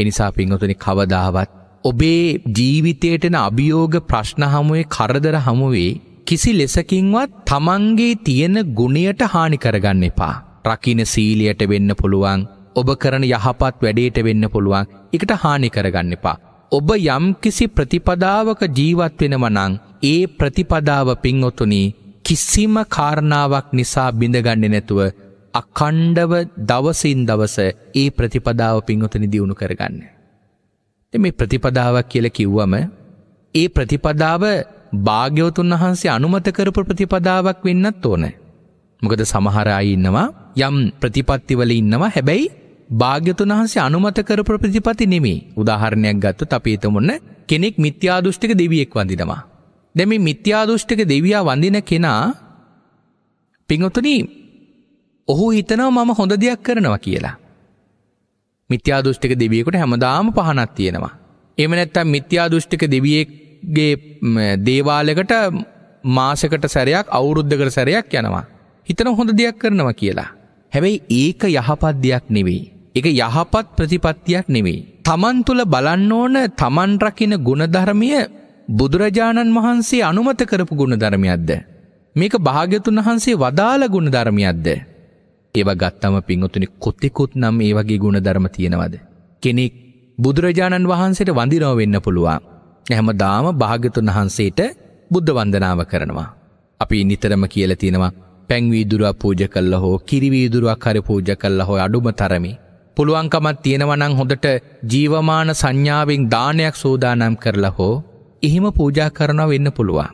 එනිසා පින්වතුනි කවදාවත් ඔබේ ජීවිතයටන අභියෝග ප්‍රශ්න හමුවේ කරදර හමුවේ කිසි ලෙසකින්වත් තමන්ගේ තියෙන ගුණයට හානි කරගන්න එපා. රකින සීලියට වෙන්න පුළුවන් ඔබ කරන යහපත් වැඩේට වෙන්න පුළුවන් එකට හානි කරගන්න එපා. ඔබ යම්කිසි ප්‍රතිපදාවක ජීවත් වෙනවනං ඒ ප්‍රතිපදාව පින්ඔතුනි කිසිම කාරණාවක් නිසා බිඳගන්නේ නැතුව අකණ්ඩව දවසින් දවස ඒ ප්‍රතිපදාව පින්ඔතනි දියුණු කරගන්න. මේ ප්‍රතිපදාවක් කියල කිව්වම ඒ ප්‍රතිපදාව භාග්‍යවතුන් වහන්සේ අනුමත කරපු ප්‍රතිපදාවක් වෙන්නත් ඕන. මොකද සමහර අය ඉන්නවා යම් ප්‍රතිපත්තිවල ඉන්නවා හැබැයි භාග්‍යතුන් වහන්සේ අනුමත කරපු ප්‍රතිපatti නෙමෙයි. උදාහරණයක් ගත්තොත් අපි හිතමුන්න කෙනෙක් මිත්‍යා දෘෂ්ටික දෙවියෙක් වඳිනවා. දැන් මේ මිත්‍යා දෘෂ්ටික දෙවියා වඳින කෙනා පින්වතුනි ඔහු හිතනවා මම හොඳ දෙයක් කරනවා කියලා. මිත්‍යා දෘෂ්ටික දෙවියෙකුට හැමදාම පහනක් තියෙනවා. එහෙම නැත්නම් මිත්‍යා දෘෂ්ටික දෙවියෙක්ගේ දේවාලයකට මාසයකට සැරයක් අවුරුද්දකට සැරයක් යනවා. හිතන හොඳ දෙයක් කරනවා කියලා. හැබැයි ඒක යහපත් දෙයක් නෙවෙයි. එක යහපත් ප්‍රතිපත්තියක් නෙවෙයි. තමන් තුළ බලන්න ඕන තමන් රකින ගුණධර්මය බුදුරජාණන් වහන්සේ අනුමත කරපු ගුණධර්මයක්ද. මේක භාග්‍යතුන් වහන්සේ වදාළ ගුණධර්මයක්ද. ඒව ගත්තම පින්වතුනි කොතෙකුත් නම් ඒ වගේ ගුණධර්ම තියෙනවද. කෙනෙක් බුදුරජාණන් වහන්සේට වඳිනව වෙන්න පුළුවන්. හැමදාම භාග්‍යතුන් වහන්සේට බුද්ධ වන්දනාව කරනවා. අපි නිතරම කියලා තියෙනවා පැංවීදුරුවක් පූජ කළා හෝ කිරිවීදුරුවක් හරි පූජ කළා හෝ අඩුම තරමේ පුළුවන්කමත් තියෙනවනං හොඳට ජීවමාන සංඥාවෙන් දානයක් සූදානම් කරලා හෝ එහෙම පූජා කරනවා වෙන්න පුළුවන්.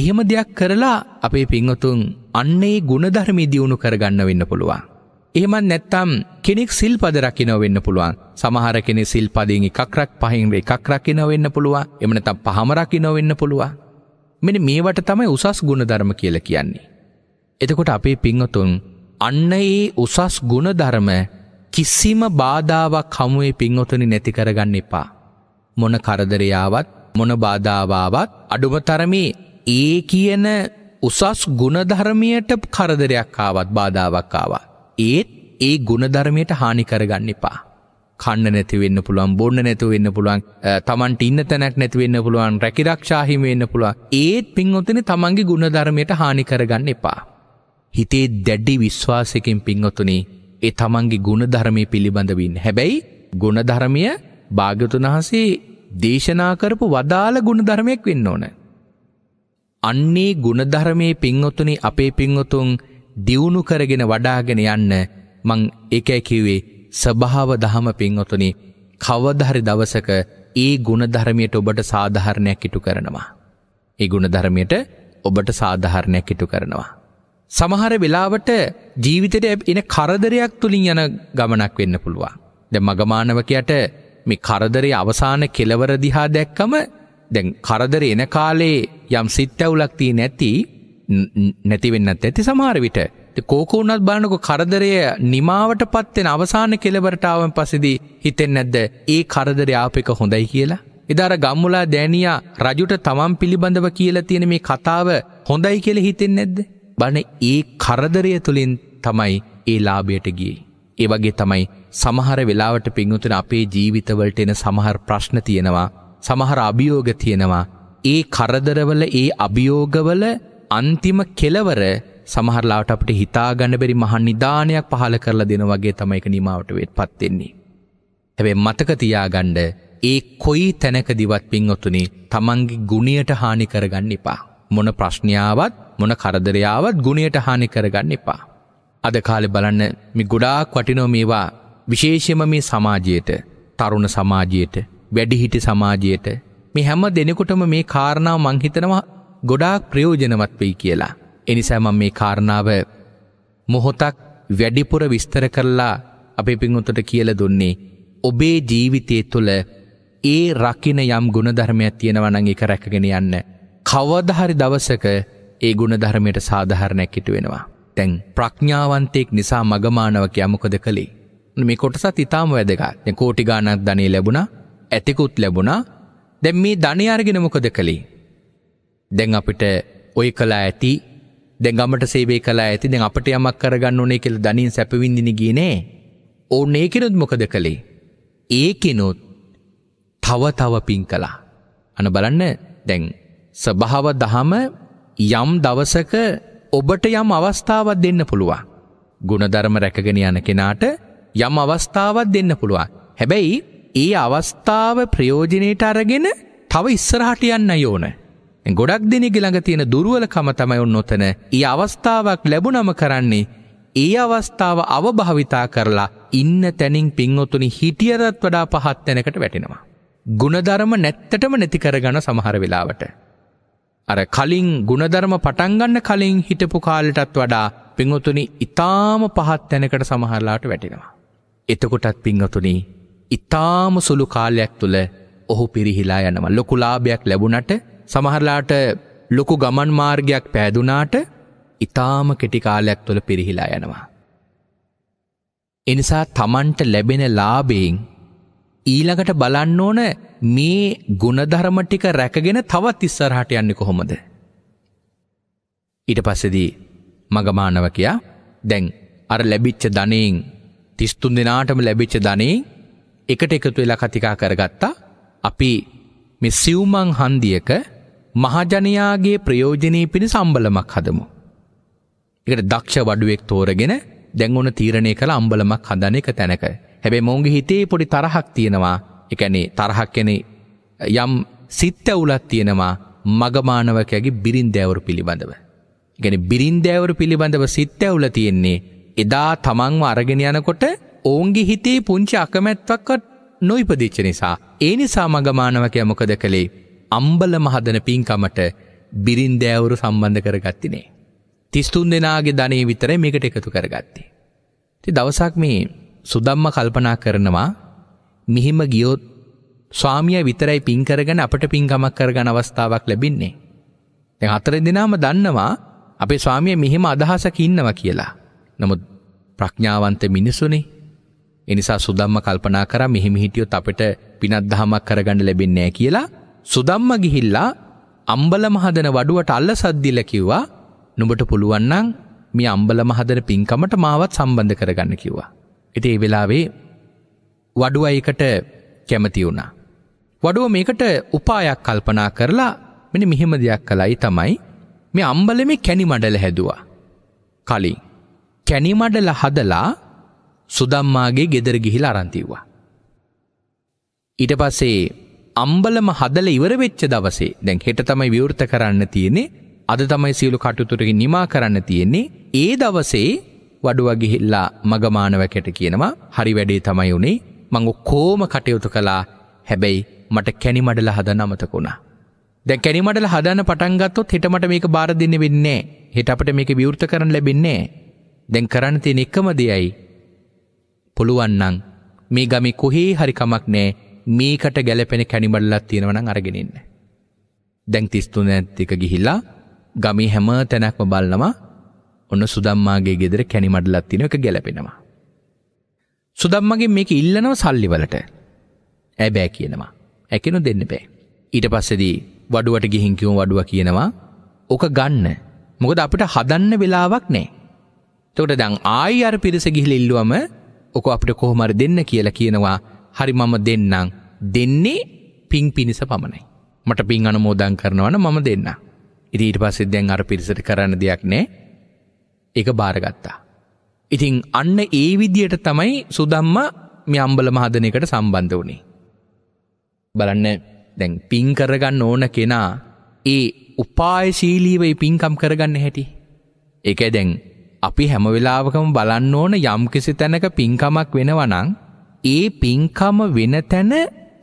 එහෙම දෙයක් කරලා අපේ පිංහතුන් අන්නේ ගුණධර්මී දියුණු කරගන්න වෙන්න පුළුවන්. එහෙමත් නැත්තම් කෙනෙක් සිල්පද රකිනව වෙන්න පුළුවන්. සමහර කෙනෙක් සිල්පදෙන් එකක් රක් පහින් එකක් රකිනව වෙන්න පුළුවන්. එහෙම නැත්තම් පහම රකිනව වෙන්න පුළුවන්. මෙන්න මේවට තමයි උසස් ගුණධර්ම කියලා කියන්නේ. එතකොට අපේ පිංහතුන් අන්න ඒ උසස් ගුණධර්ම කිසිම බාධාවක් හමුවේ පින්වතුනි නැති කරගන්න එපා. මොන කරදරයාවත් මොන බාධාවාවත් අඩුම තරමේ ඒ කියන උසස් ගුණධර්මයට කරදරයක් ආවත් බාධාවක් ආවා. ඒත් ඒ ගුණධර්මයට හානි කරගන්න එපා. කන්න නැති වෙන්න පුළුවන් බොන්න නැතුව වෙන්න පුළුවන් තමන්ට ඉන්න තැනක් නැති වෙන්න පුළුවන් රැකිරක්ෂාහිම වෙන්න පුළුවන් ඒත් පින්වතුනි තමන්ගේ ගුණධර්මයට හානි කරගන්න එපා. හිතේ දැඩි විශ්වාසයකින් පින්වතුනි ඒ තමන්ගේ ගුණධර්මය පිළිබඳවින්. හැබැයි ගුණධර්මය භාග්‍යතුන් වහන්සේ දේශනා කරපු වදාළ ගුණධර්මයක් වෙන්න ඕන. අන්නේ ගුණධර්මයේ පින්වතුනි අපේ පින්වතුන් දියුණු කරගෙන වඩාගෙන යන්න මං ඒකයි කිව්වේ ස්වභාව දහම පින්වතුනි කවදාහරි දවසක ඒ ಗುಣධර්මයට ඔබට සාධාරණයක් ඉටු කරනවා. ඒ ಗುಣධර්මයට ඔබට සාධාරණයක් ඉටු කරනවා. සමහර වෙලාවට ජීවිතයට එන කරදරයක් තුළින් යන ගමනක් වෙන්න පුළුවන්. දැ මගමානවකයට මේ කරදරය අවසාන කෙලවර දිහා දැක්කම දැන් කරදර එන කාලේ යම් සිත්තැවුලක්තිී නැති නැතිවෙන්නත් ඇති සමාරවිට කෝකෝනත් බානක කරදරය නිමාවට පත්වෙන අවසාන කෙලවරටාවන් පසිදී හිතෙන් නැද්ද ඒ කරදර ආපික හොඳයි කියලා. එදාර ගම්මුලා දෑනයා රජුට තමන් පිළිබඳව කියලා තියෙන මේ කතාව හොඳයි කියල හිතෙන් නැද්ද. බණ ඒ කරදරය තුළින් තමයි ඒ ලාභයට ගියේ. ඒ වගේ තමයි සමහර වෙලාවට පිංගුතුන අපේ ජීවිතවලට එන සමහර ප්‍රශ්න තියෙනවා, සමහර අභියෝග තියෙනවා. ඒ කරදරවල ඒ අභියෝගවල අන්තිම කෙලවර සමහරලාට අපට හිතාගන්න බැරි මහා නිදානයක් පහළ කරලා දෙන වගේ තමයි ඒක නිමාවට වෙත්පත් වෙන්නේ. හැබැයි මතක තියාගන්න ඒ කොයි තැනකදිවත් පින්වතුනි, Tamange ගුණයට හානි කරගන්න එපා. මොන ප්‍රශ්නියාවත් මොන කරදරයාවත් ගුණයට හානි කරගන්න එපා. අද කාලෙ බලන්න මි ගොඩාක් වටිනෝ මේවා විශේෂම මේ සමාජයට තරුණ සමාජයට වැඩිහිටි සමාජයට මේ හැම දෙනෙකුටම මේ කාරණාව මංහිතනවා ගොඩාක් ප්‍රයෝජනවත් වෙයි කියලා. එනිසා මම මේ කාරණාව මොහොතක් වැඩිපුර විස්තර කරලා අපේ පින්වතුට කියල දුන්නේ ඔබේ ජීවිතය තුළ ඒ රකින යම් ගුණධර්මයක් තියෙනවනං එක රැකගෙන යන්න කවදහරි දවසක ඒ ගුණධර්මයට සාධහරණැක්කිට වෙනවා. තැන් ප්‍රඥාවන්තයෙක් නිසා මගමානවක යමකොද කළේ. මේ කොටසත් ඉතාම වැදගත් කෝටි ගානක් ධනය ලැබුණ ඇතිකුත් ලැබුණා දැම් මේ ධනයාර්ගෙන මොකද කළේ. දැන් අපිට ඔය කලා ඇති දැගමට සේබේ කලා ඇති දෙ අපට යමක් කරගන්න ඕනේ කෙල් ධනින් සැපවිඳිනි ගිනේ ඕන්න ඒකෙනුත් මොකද කළේ. ඒකෙනුත් තව තව පින් කලා අන බලන්න දැන් ස්වභාව දහම යම් දවසක ඔබට යම් අවස්ථාවක් දෙන්න පුළුවන්. ගුණධර්ම රැකගෙන යන කෙනාට යම් අවස්ථාවක් දෙන්න පුළුවන්. හැබැයි ඒ අවස්ථාව ප්‍රයෝජනයට අරගෙන තව ඉස්සරහට යන්න ඕන. ගොඩක් දෙනෙක් ළඟ තියෙන දුර්වලකම තමයි උන්නොතන. ඒ අවස්ථාවක් ලැබුණම කරන්නේ ඒ අවස්ථාව අවභාවිතා කරලා ඉන්න තැනින් පින්වතුනි හිටියරත් වඩා පහත් තැනකට වැටෙනවා. ගුණධර්ම නැත්තටම නැති කරගන සමහර වෙලාවට. අර කලින් ගුණධර්ම පටන්ගන්න කලින් හිටපු කාලටත් වඩා පිංහතුනි ඉතාම පහත් තැනකට සමහරලාට වැටිනවා. එතකොටත් පිංහතුනි ඉතාම සුළු කාලයක් තුළ ඔහු පිරිහිලා යනවා ලොකුලාභයක් ලැබුණට සමහරලාට ලොකු ගමන් මාර්ගයක් පෑදුනාට ඉතාම කෙටිකාලයක් තුළ පිරිහිලා යනවා. එනිසා තමන්ට ලැබෙන ලාබෙයින් ඊළඟට බලන්න ඕන මේ ගුණධර්ම ටික රැකගෙන තවත් ඉස්සරහට යන්නේ කොහොමද? ඊට පස්සේදී මගමානවකයා දැන් අර ලැබිච්ච ධනෙන් 33 දිනාටම ලැබිච්ච ධනෙන් එකට එකතු වෙලා කතිකා කරගත්තා. අපි මේ සිව්මන් හන්දියක මහජනයාගේ ප්‍රයෝජනීය පිණි සම්බලමක් හදමු. ඒකට දක්ෂ වඩුවෙක් තෝරගෙන දැන් ඕන තීරණය කළ අම්බලමක් හදන එක තැනක හැබැයි මොවුන්ගේ හිතේ පොඩි තරහක් තියෙනවා. ඒ කියන්නේ තරහක් කියන්නේ යම් සිත් ඇවුලක් තියෙනවා මගමානවකයාගේ බිරින්දෑවරු පිළිබඳව. ඒ කියන්නේ බිරින්දෑවරු පිළිබඳව සිත් ඇවුල තියෙන්නේ එදා තමන්ව අරගෙන යනකොට ඔවුන්ගේ හිතේ පුංචි අකමැත්තක්වත් නොයිපදිච්ච නිසා ඒ නිසා මගමානවකයා මොකද කළේ අම්බල මහදන පින්කමට බිරින්දෑවරු සම්බන්ධ කරගත්තේ නේ. 33 දෙනාගේ ධනෙ විතරයි මේකට එකතු කරගත්තේ. ඉතින් දවසක් මේ සුදම්ම කල්පනා කරනවා මිහිම ගියොත් ස්වාමිය විතරයි පින් කරගෙන අපට පින්කමක් කරගන අවස්ථාවක් ලැබින්නේ. දැන් හතර දෙනාම දන්නවා අපේ ස්වාමිය මෙහෙම අදහසක් ඉන්නවා කියලා. නමුත් ප්‍රඥාවන්ත මිනිසුනේ. ඒ නිසා සුදම්ම කල්පනා කරා මෙහෙම හිටියොත් අපිට පිනක් දහමක් කරගන්න ලැබෙන්නේ කියලා සුදම්ම ගිහිල්ලා අම්බලම හදන වඩුවට අල්ලසද්දිලා කිව්වා නුඹට පුළුවන් නම් මේ අම්බලම හදන පින්කමට මාවත් සම්බන්ධ කරගන්න කිව්වා. එති ඒ වෙලාවේ වඩුව එකට කැමති වුණා. වඩුව මේකට උපායක් කල්පනා කරලා මෙනි මෙහෙම දෙයක් කළයි තමයි මේ අම්බලෙම කැනි මඩල හැදවා. කලින් කැනි මඩල හදලා සුදම්මාගේ ගෙදර ගිහිලා අරන්තිව්වා. ඊට පස්සේ අම්බලම හදල ඉවර වෙච්ච දවසේ දැන් හෙට තමයි විවෘත කරන්න තියෙන්නේ අද තමයි සියලු කටයුතුරකින් නිමා කරන්න තියෙන්නේ ඒ දවසේ වඩුව ගිහිල්ලා මගමානවකට කියනවා හරි වැඩේ තමයි උනේ මං ඔක්කොම කටයුතු කළා හැබැයි මට කැනිමඩල හදන්න අමතක වුණා. දැන් කැනිමඩල හදන්න පටන් ගත්තොත් හෙට මට මේක බාර දෙන්න වෙන්නේ හෙට අපට මේක විවෘත කරන්න ලැබෙන්නේ දැන් කරන්න තියෙන එකම දෙයයි පුළුවන් නම් මේ ගමේ කොහේ හරි කමක් නෑ මේකට ගැලපෙන කැනිමඩලක් තියෙනවා නම් අරගෙන ඉන්න. දැන් 33 නැත්තික ගිහිලා ගමේ හැම තැනක්ම බලනවා ඔන්න සුදම්මාගේ ගෙදර කැනි මඩලක් තියෙන එක ගැලපෙනවා. සුදම්මගේ මේක ඉල්ලනවා සල්ලි වලට. ඇ බෑ කියනවා. ඇකෙනු දෙන්න බෑ. ඊට පස්සේදී වඩුවට ගිහින් කිව්ව වඩුව කියනවා ඕක ගන්න. මොකද අපිට හදන්න වෙලාවක් නැහැ. එතකොට දැන් ආයි අර පිරිස ගිහිල්ලා ඉල්ලුවම ඔක අපිට කොහොම හරි දෙන්න කියලා කියනවා. හරි මම දෙන්නම්. දෙන්නේ පිං පිනිස පමණයි. මට පින් අනුමෝදන් කරනවන මම දෙන්න. ඉතින් ඊට පස්සේ දැන් අර පිරිසට කරන්න දෙයක් නැහැ. ඒක බාරගත්තා. ඉතිං අන්න ඒ විදියට තමයි සුදම්ම මේ අම්බල මහදනයකට සම්බන්ධ වුණේ. බලන්න දැන් පින් කරගන්න ඕන කෙනා ඒ උපායශීලීවයි පින්කම් කරගන්න හැටි. එක දැන් අපි හැම වෙලාවකම බලන්න ඕන යම්කිසි තැනක පින්කමක් වෙනවනං ඒ පින්කම වෙන තැන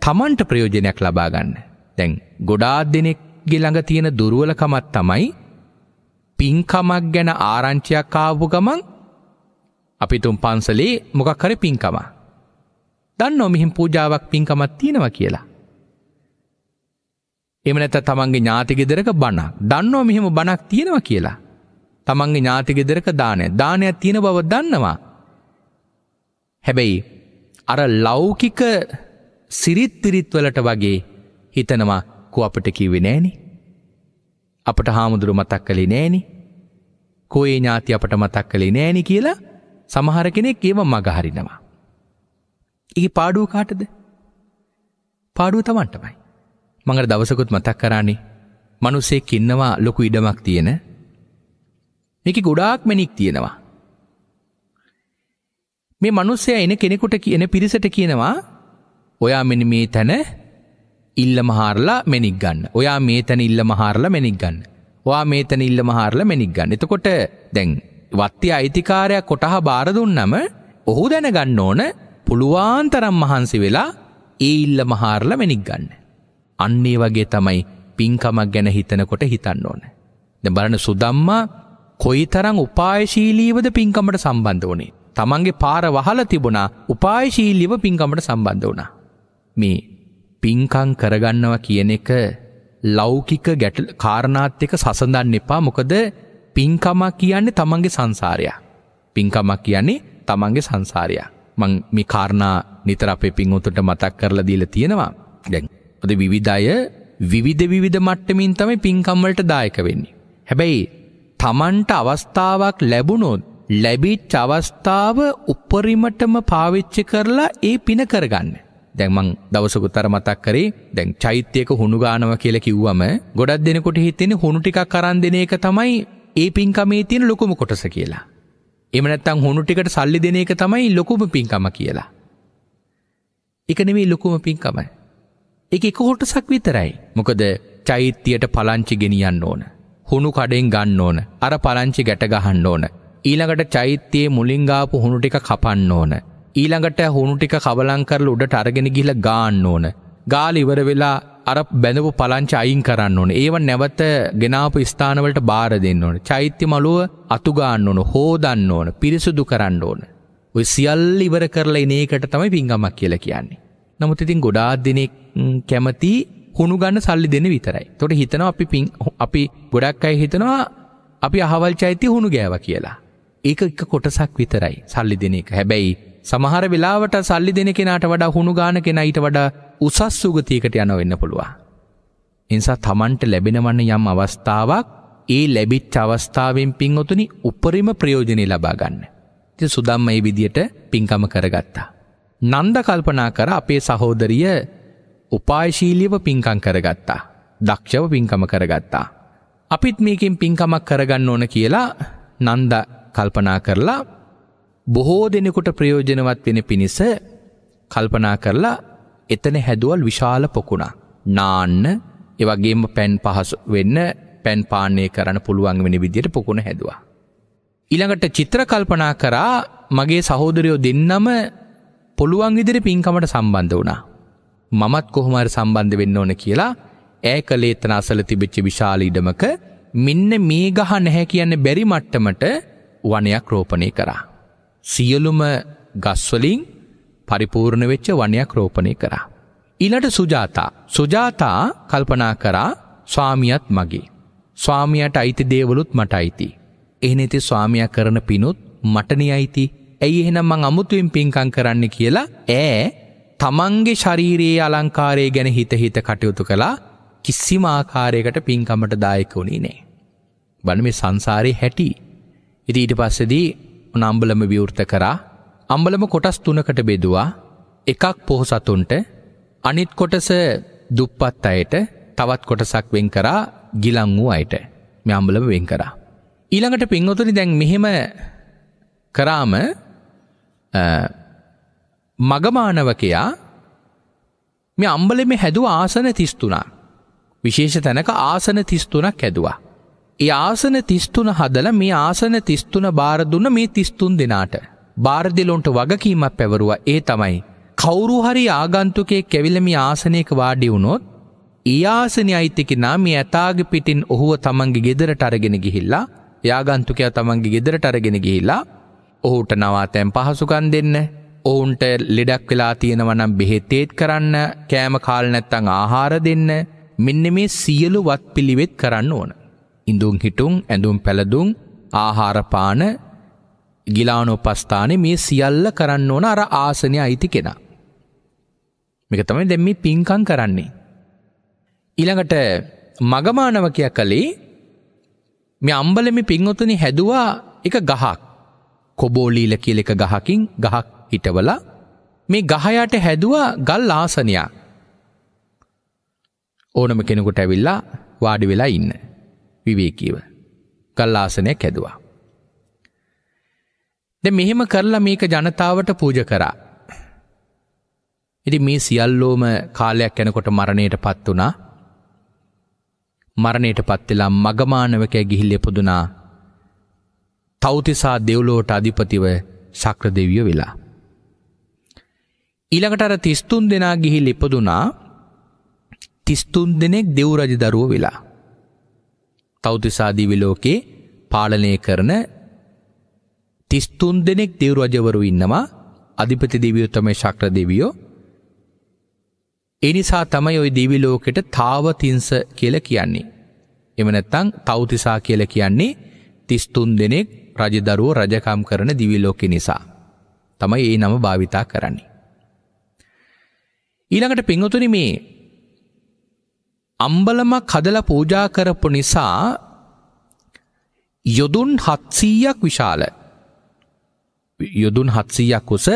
තමන්ට ප්‍රයෝජනයක් ලබාගන්න. දැන් ගොඩාත් දෙනෙක්ගේ ළඟ තියෙන දුරුවලකමත් තමයි පින්කමක් ගැන ආරංචියක් ආපු ගමන් අපි තුම් පන්සලේ මොකක් හරි පින්කම. දන්නෝ මෙහිම් පූජාවක් පින්කමක් තියෙනවා කියලා. එහෙම නැත්නම් තමන්ගේ ඥාති ගෙදරක බණක්. දන්නෝ මෙහිම බණක් තියෙනවා කියලා. තමන්ගේ ඥාති ගෙදරක දානය. දානයක් තියෙන බව දන්නවා. හැබැයි අර ලෞකික සිරිත් වලට වගේ හිතනවා කු අපිට කිව්වේ නෑනේ. අපට හාමුදුරු මතක් කළේ නෑනි. කෝයේ ඥාති අපට මතක් කළේ නෑනි කියලා සමහර කෙනෙක් ඒව මගහරිනවා. ඒක පාඩුව කාටද? පාඩුව Tamanටමයි. මම දවසකුත් මතක් කරානේ. මිනිස්සෙක් ඉන්නවා ලොකු ඉඩමක් තියෙන. මේකේ ගොඩාක් මැණික් තියෙනවා. මේ මිනිස්සයා එන කෙනෙකුට කියන පිරිසට කියනවා ඔයා මෙන්න මේ තැන ඉල්ල මහාරලා මෙනික් ගන්න. ඔයා මේතන ඉල්ල මහාරලා මෙනික් ගන්න. ඔයා මේතන ඉල්ල මහාරලා මෙනික් ගන්න. එතකොට දැන් වත්ති අයිතිකාරයා කොටහ බාර දුන්නම ඔහු දැනගන්න ඕන පුළුවන් තරම් මහන්සි වෙලා ඒ ඉල්ල මහාරලා මෙනික් ගන්න. අන්න ඒ වගේ තමයි පින්කමක් ගැන හිතනකොට හිතන්න ඕන. දැන් බලන්න සුදම්මා කොයිතරම් උපායශීලීවද පින්කමට සම්බන්ධ වුණේ. තමන්ගේ පාර වහලා තිබුණා උපායශීලීව පින්කමට සම්බන්ධ වුණා. මේ පින්කං කරගන්නවා කියන එක ලෞකික ගැටල් කාරණාත් එක සසඳන්න එපා මොකද පින්කමක් කියන්නේ තමන්ගේ සංසාරයා. පින්කමක් කියන්නේ තමන්ගේ සංසාරයා. මං මේ කාරණා නිතර අපේ පින්වතුන්ට මතක් කරලා දීලා තියෙනවා. දැන් ඔද විවිධය විවිධ විවිධ මට්ටමින් තමයි පින්කම් වලට දායක වෙන්නේ. හැබැයි තමන්ට අවස්ථාවක් ලැබුණොත් ලැබිච්ච අවස්ථාව උපරිමටම පාවිච්චි කරලා ඒ පින කරගන්න. දැන්මං දවසකුත්තර මතක් කරේ දැන් චෛත්‍යයක හුණු ගානව කියල කිව්වම ගොඩක් දෙනකොට හිතෙන හුණු ටිකක් කරන් දෙන එක තමයි ඒ පින්කමේ තියෙන ලොකුම කොටස කියලා. එම නැත්තං හුණු ටිකට සල්ලි දෙන එක තමයි ලොකුම පින්කම කියලා. එක නෙමේ ලොකුම පින්කම. එක එක කොටසක් විතරයි. මොකද චෛත්‍යයට පලංචි ගෙනියන්න ඕන. හුණු කඩෙන් ගන්න ඕන අර පලංචි ගැට ගහන්න ඕන ඊළඟට චෛත්‍යයේ මුලින්ගාපු හුණු ටික කපන්න ඕන ඊළඟට හුණු ටික කවලං කරලා උඩට අරගෙන ගිහලා ගාන්න ඕන. ගාල ඉවර වෙලා අර බැඳපු පලංචි අයින් කරන්න ඕන. ඒව නැවත ගෙනාපු ස්ථානවලට බාර දෙන්න ඕන. චෛත්‍ය මළුව අතු ගන්න ඕන, හෝදන්න ඕන, පිරිසුදු කරන්න ඕන. ඔය සියල්ල ඉවර කරලා ඉන එකට තමයි පිංගමක් කියලා කියන්නේ. නමුත් ඉතින් ගොඩාක් දෙනෙක් කැමති හුණු ගන්න සල්ලි දෙන විතරයි. තොට හිතනවා අපි පින් අපි ගොඩක් අය හිතනවා අපි අහවල් චෛත්‍ය හුණු ගෑව කියලා. ඒක එක කොටසක් විතරයි සල්ලි දෙන එක. හැබැයි සමහර වෙලාවට සල්ලි දෙන කෙනාට වඩා හුණු ගාන කෙනා ඊට වඩා උසස් සුගතියකට යනවා වෙන්න පුළුවන්. එනිසා Tamanට ලැබෙනවන්නේ යම් අවස්ථාවක් ඒ ලැබිච්ච අවස්ථාවෙන් පින්වතුනි උපරිම ප්‍රයෝජනෙ ලබා ගන්න. ඉතින් සුදම්ම මේ විදියට පින්කම කරගත්තා. නන්ද කල්පනා කර අපේ සහෝදරිය උපායශීලීව පින්කම් කරගත්තා. දක්ෂව පින්කම කරගත්තා. අපිත් මේකෙන් පින්කමක් කරගන්න ඕන කියලා නන්ද කල්පනා කරලා බොහෝ දෙනෙකුට ප්‍රයෝජනවත් වෙන පිණිස කල්පනා කරලා එතන හැදුවල් විශාල පොකුණා. නාන්න එවගේම පැන් පහසු වෙන්න පැන් පානය කරන්න පුළුවන් වෙන විදියට පොකුණ හැදවා. ඊළඟට චිත්‍ර කල්පනා කරා මගේ සහෝදරයෝ දෙන්නම පොළුවන් ඉදිරි පින්කමට සම්බන්ධ වුණා. මමත් කොහොමර සම්බන්ධ වෙන්න ඕන කියලා ඇය කලේතන අසල තිබිච්චි විශාල ඉඩමක මෙන්න මේ ගහ නැහැ කියන්න බැරි මට්ටමට වනයක් රෝපණය කරා. සියලුම ගස්වලින් පරිපූර්ණ වෙච්ච වනයක් රෝපණය කරා. ඊළට සුජාතා. සුජාතා කල්පනා කරා ස්වාමියත් මගේ. ස්වාමියට අයිති දේවලුත් මට අයිති. එහෙනෙති ස්වාමියා කරන පිනුත් මටනේ අයිති. ඇයි එහෙනම් මං අමුතුවෙන් පින්කම් කරන්න කියලා ඈ තමන්ගේ ශරීරයේ අලංකාරය ගැන හිත හිත කටයුතු කළා කිසිම ආකාරයකට පින්කමට දායක වුණේ නෑ. බණ මේ සංසාරේ හැටි. ඉතින් ඊට පස්සේදී නම්බලම විවෘත කරා අම්බලම කොටස් තුනකට බෙදවා එකක් පොහොසතුන්ට අනිත් කොටස දුප්පත් අයට තවත් කොටසක් වෙන් කරා ගිලං වූ අයට මේ අම්බලම වෙන් කරා. ඊළඟට පින්වතුනි දැන් මෙහෙම කරාම මගමානවකයා මේ අම්බලෙම හැදුව ආසන 33ක් විශේෂ තැනක ආසන 33ක් හැදුවා ඒ ආසන තිස්තුන හදල මේ ආසන තිස්තුන බාරදුන්න මේ තිස්තුන් දෙනාට. බාරදිලොන්ට වගකීමක් පැවරුවා ඒ තමයි. කවුරු හරි ආගන්තුකේ කැවිලමි ආසනයක වාඩි වුණොත් ඒ ආසනය අයිතිකෙනා මේ ඇතාග පිටින් ඔහුව තමන්ගේ ගෙදරට අරගෙන ගිහිල්ලා යාගන්තුකයා තමන්ගේ ගෙදරට අරගෙන ගිහිල්ලා ඔහුට නවාතැන් පහසුකන් දෙන්න ඔවුන්ට ලෙඩක් වෙලා තියෙනවනම් බෙහෙත්තේත් කරන්න කෑම කාල් නැත්තං ආහාර දෙන්න මෙන්න මේ සියලු වත් පිළිවෙත් කරන්න ඕන. ඉඳුම් හිටුම් ඇඳුම් පැළදුම් ආහාරපාන ගිලානොපස්ථානේ මේ සියල්ල කරන්න ඕන අර ආසනය අයිති කෙනා. මේක තමයි දැන් මේ පින්කම් කරන්නේ. ඊළඟට මගමානවකයා කලේ මේ අම්බලමේ පින්වතුනි හැදුවා එක ගහක්. කොබෝලීල කියලා එක ගහකින් ගහක් හිටවලා මේ ගහයට හැදුවා ගල් ආසනයක්. ඕනම කෙනෙකුට ඇවිල්ලා වාඩි වෙලා ඉන්න. විවේකීව. කල්ලාසනයක් හැදවා. ද මෙහෙම කරලා මේක ජනතාවට පූජ කරා. ඉති මේ සියල්ලෝම කාලයක් යැනකොට මරණයට පත් වනා මරණයට පත්වෙලා මගමානවකෑ ගිහිල්ලෙ පුදුනා තෞතිසා දෙව්ලෝට අධිපතිව සක්‍ර දෙවිය වෙලා. ඊළඟටර තිස්තුන් දෙනා ගිහිල් ඉපදුනා තිස්තුන් දෙනෙක් දෙව්රජ දරුව වෙලා. තෞතිසාදීවි ලෝකේ පාලනය කරන 33 දෙනෙක් දිව් රජවරු ඉන්නවා. අධිපති දෙවියෝ තමයි ශක්‍ර දෙවියෝ. ඒ නිසා තමයි ওই දිවි ලෝකෙට තාවතිංස කියලා කියන්නේ. එම නැත්තම් තෞතිසා කියලා කියන්නේ 33 දෙනෙක් රජදරුවෝ රජකම් කරන දිවි ලෝකෙ නිසා. තමයි ඒ නම භාවිතා කරන්නේ. ඊළඟට පින්වතුනි මේ අම්බලමක් හදලා පූජා කරපු නිසා යොදුන් හත්සීයක් විශාල යොදුන් හත්සීයක් උස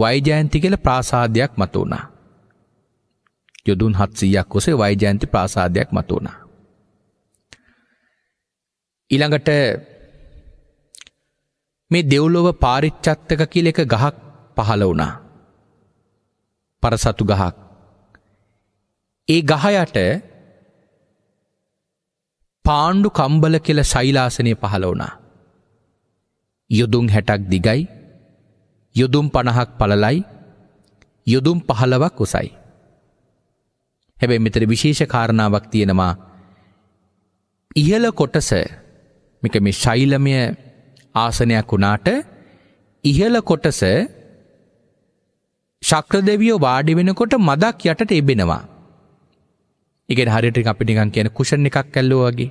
වයිජයන්ති කියල ප්‍රාසාධයක් මතු වුණා. යොදුන් හත්සීයක් උසේ වයිජයන්ති ප්‍රාසාධයක් මතු වුණා. ඊළඟට මේ දෙව්ලොව පාරිච්චත්තක කියල එක ගහක් පහළ වුණා. පරසතු ගහක් ඒ ගහයට පාණ්ඩු කම්බල කෙල ශෛලාසනය පහළ වුණා. යොදුම් හැටක් දිගයි යොදුම් පණහක් පලලයි යොදුම් පහලවක් උසයි. හැබැයි මෙතර විශේෂ කාරණාවක් තියෙනවා ඉහල කොටස මේක මේ ශෛලමය ආසනයක් වුණාට ඉහල කොටස ශක්‍රදෙවියෝ වාඩි වෙනකොට මදක් යටට එබෙනවා. එක හරිට අපි නිකන් කියන කුෂණ එකක් කැල්ලෝගේ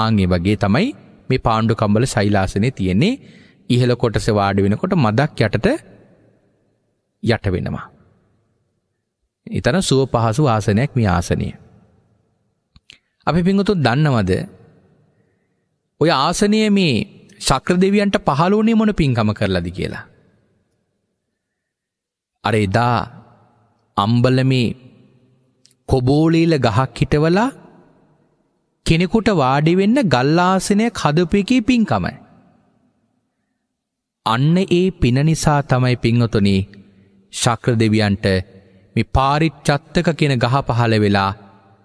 ආගේ වගේ තමයි මේ පාණ්ඩු කම්බල ශෛලාසනය තියෙන්නේ ඉහළ කොටස වාඩි වෙනකොට මදක් යටට යට වෙනවා. ඊතන සුව පහසු ආසනයක් මේ ආසනය. අපි පිංගුතුන් දන්නවද? ඔය ආසනය මේ ශක්‍ර දෙවියන්ට පහළ වුණේ මොන පින්කම කරලාද කියලා? අර එදා අම්බලමේ කොබෝලීල ගහක් හිටවලා කෙනෙකුට වාඩිවෙන්න ගල්ලාසනය කදපයකී පින්කමයි. අන්න ඒ පින නිසා තමයි පිංහතුන ශක්‍ර දෙවියන්ට මේ පාරිච්චත්තක කියෙන ගහ පහළ වෙලා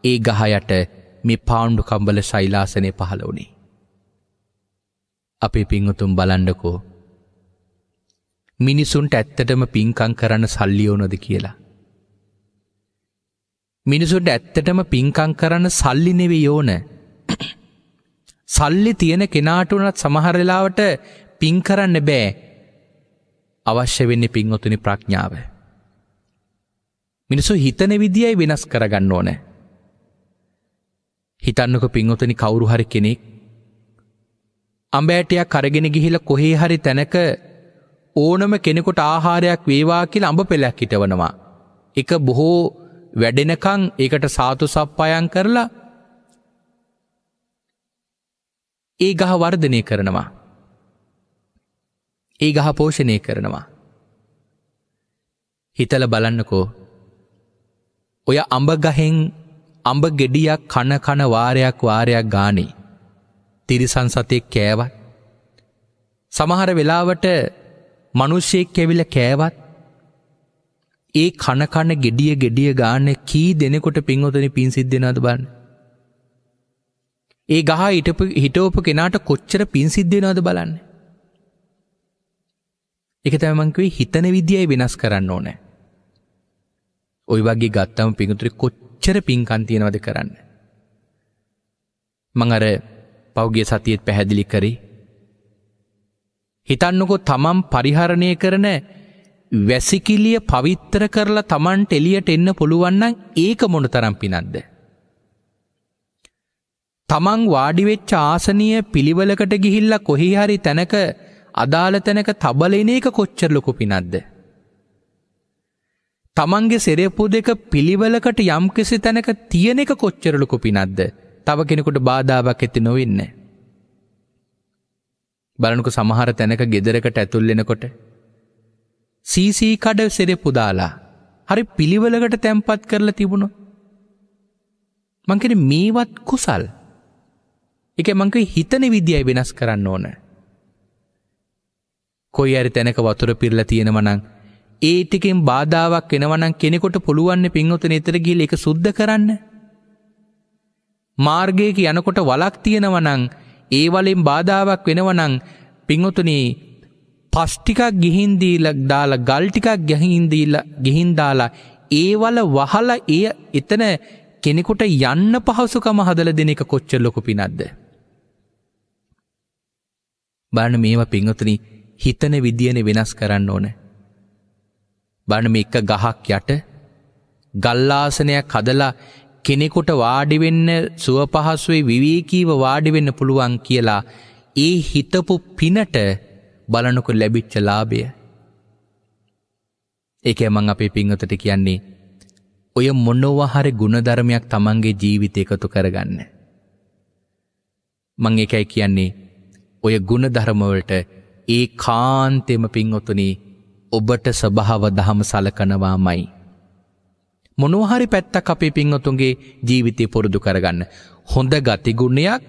ඒ ගහයට මේ පාණ්ඩු කම්බල ශෛලාසනය පහළ වුණේ. අපේ පිංහතුම් බලන්ඩකෝ. මිනිසුන්ට ඇත්තටම පින්කං කරන්න සල්ලියෝනොද කියලා. මිනිසුන්ට ඇත්තටම පින්කං කරන්න සල්ලි නෙවෙයි ඕන. සල්ලි තියෙන කෙනාට උනත් සමහර වෙලාවට පින් කරන්න බෑ. අවශ්‍ය වෙන්නේ පින්වතුනි ප්‍රඥාව. මිනිසු හිතන විදියයි වෙනස් කරගන්න ඕන. හිතන්නක පින්වතුනි කවුරු හරි කෙනෙක් අඹෑටයක් කරගෙන ගිහිලා කොහේ හරි තැනක ඕනම කෙනෙකුට ආහාරයක් වේවා කියලා අඹ පෙළක් හිටවනවා. එක බොහෝ වැඩෙනකං එකට සාතු සප්පායන් කරලා ඒ ගහ වර්ධනය කරනවා. ඒ ගහ පෝෂණය කරනවා. හිතල බලන්නකෝ. ඔය අඹගහෙන් අඹ ගෙඩියක් කන කන වාරයක් වාරයක් ගානේ. තිරිසන් සතෙක් කෑවත්. සමහර වෙලාවට මනුෂ්‍යයෙක් කැවිල කෑවත් ඒ කන කන gediya gediya ගාන කී දෙනෙකුට පින්වතනි පින් සිද්ධ වෙනවද බලන්න. ඒ ගහ හිටපු හිටවපු කෙනාට කොච්චර පින් සිද්ධ වෙනවද බලන්න. ඒක තමයි මං කිව්වේ හිතන විදියයි වෙනස් කරන්න ඕනේ. ওই වගේ ගත්තම පින්තුරි කොච්චර පින්කම් තියනවද කරන්න. මං අර පෞගිය සතියෙත් පැහැදිලි කරේ හිතන්නකො තමම් පරිහරණය කරන වැසිකිලිය පවිත්තර කරලා තමන්ට එලියට එන්න පුළුවන්නන් ඒක මොන තරම් පිනක්ද. තමන් වාඩිවෙච්ච ආසනය පිළිවලකට ගිහිල්ල කොහි හරි තැනක අදාළ තැනක තබලෙන එක කොච්චර ලොකු පිනක්ද. තමන්ගේ සෙරෙපු දෙක පිළිවලකට යම්කිසි තැනක තියෙන එක කොච්චර ලොකු පිනක්ද තව කෙනෙකුට බාධාවක් ඇති නොවෙන්න. බලනකු සමහර තැනක ගෙදරකට ඇතුල්ලෙනකොට සීසීකඩ සෙරෙපුදාලා හරි පිළිවලකට තැම්පත් කරලා තිබුණු. මංකෙන මේවත් කුසල් එක මංක හිතන විදියි වෙනස් කරන්න ඕන. කොයි අරි තැනක වතුර පිරල තියෙනවනං ඒටිකෙන් බාධාවක් එනවනම් කෙනෙකොට පුළුවන්න පින්වතන එතර ගිල එක සුද්ධ කරන්න. මාර්ගයක යනකොට වලක් තියෙනවනං ඒවලෙන් බාධාවක් වෙනවනං පිංහොතුනේ පස්්ටිකක් ගිහින්දීල දාල ගල්ටිකක් ගැහින්දීල ගිහින්දාලා ඒවල වහල එය එතන කෙනෙකුට යන්න පහසුකම හදල දෙන එක කොච්චර ලොකු පිනක්ද. බණ මේම පිංහතුනි හිතන විදියන වෙනස් කරන්න ඕන. බණ මේ එක ගහක් යට ගල්ලාසනයක් හදලා කෙනෙකුට වාඩිවෙන්න සුව පහසුවේ විවේකීව වාඩිවෙන්න පුළුවන් කියලා ඒ හිතපු පිනට බලනොකු ලැබිච්ච ලාභය. ඒක මං අපේ පිංහතට කියන්නේ ඔය මොන්නෝවාහරි ගුණධර්මයක් තමන්ගේ ජීවිත එකතු කරගන්න. මං එකයි කියන්නේ ඔය ගුණධර්මවලට ඒ කාන්තෙම පින්ඔතුනි ඔබට ස්වභාව දහම සලකනවාමයි. මොනෝහරි පැත්තක් අපේ පින්වතුන්ගේ ජීවිතය පුරුදු කරගන්න. හොඳ ගතිගුණයක්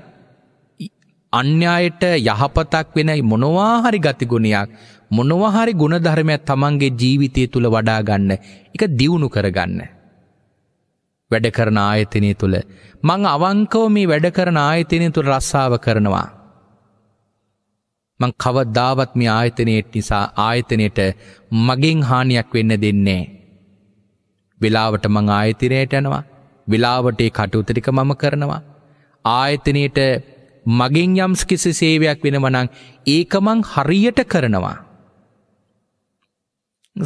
අන්‍යායට යහපතක් වෙන මොනවා හරි ගතිගුණයක් මොනවා හරි ගුණධර්මයක් තමන්ගේ ජීවිතය තුල වඩා ගන්න. ඒක දියුණු කරගන්න. වැඩ කරන ආයතනය තුල මං අවංකව මේ වැඩ කරන ආයතනය තුල රස්සාව කරනවා. මං කවදාවත් මේ ආයතනයට නිසා ආයතනයට මගෙන් හානියක් වෙන්න දෙන්නේ වෙලාවට මං ආයතනයට යනවා. වෙලාවට ඒ කටයුතු ටික මම කරනවා. ආයතනයේට මගෙන් යම්ස් කිසි සේවයක් වෙනවනං ඒකමං හරියට කරනවා.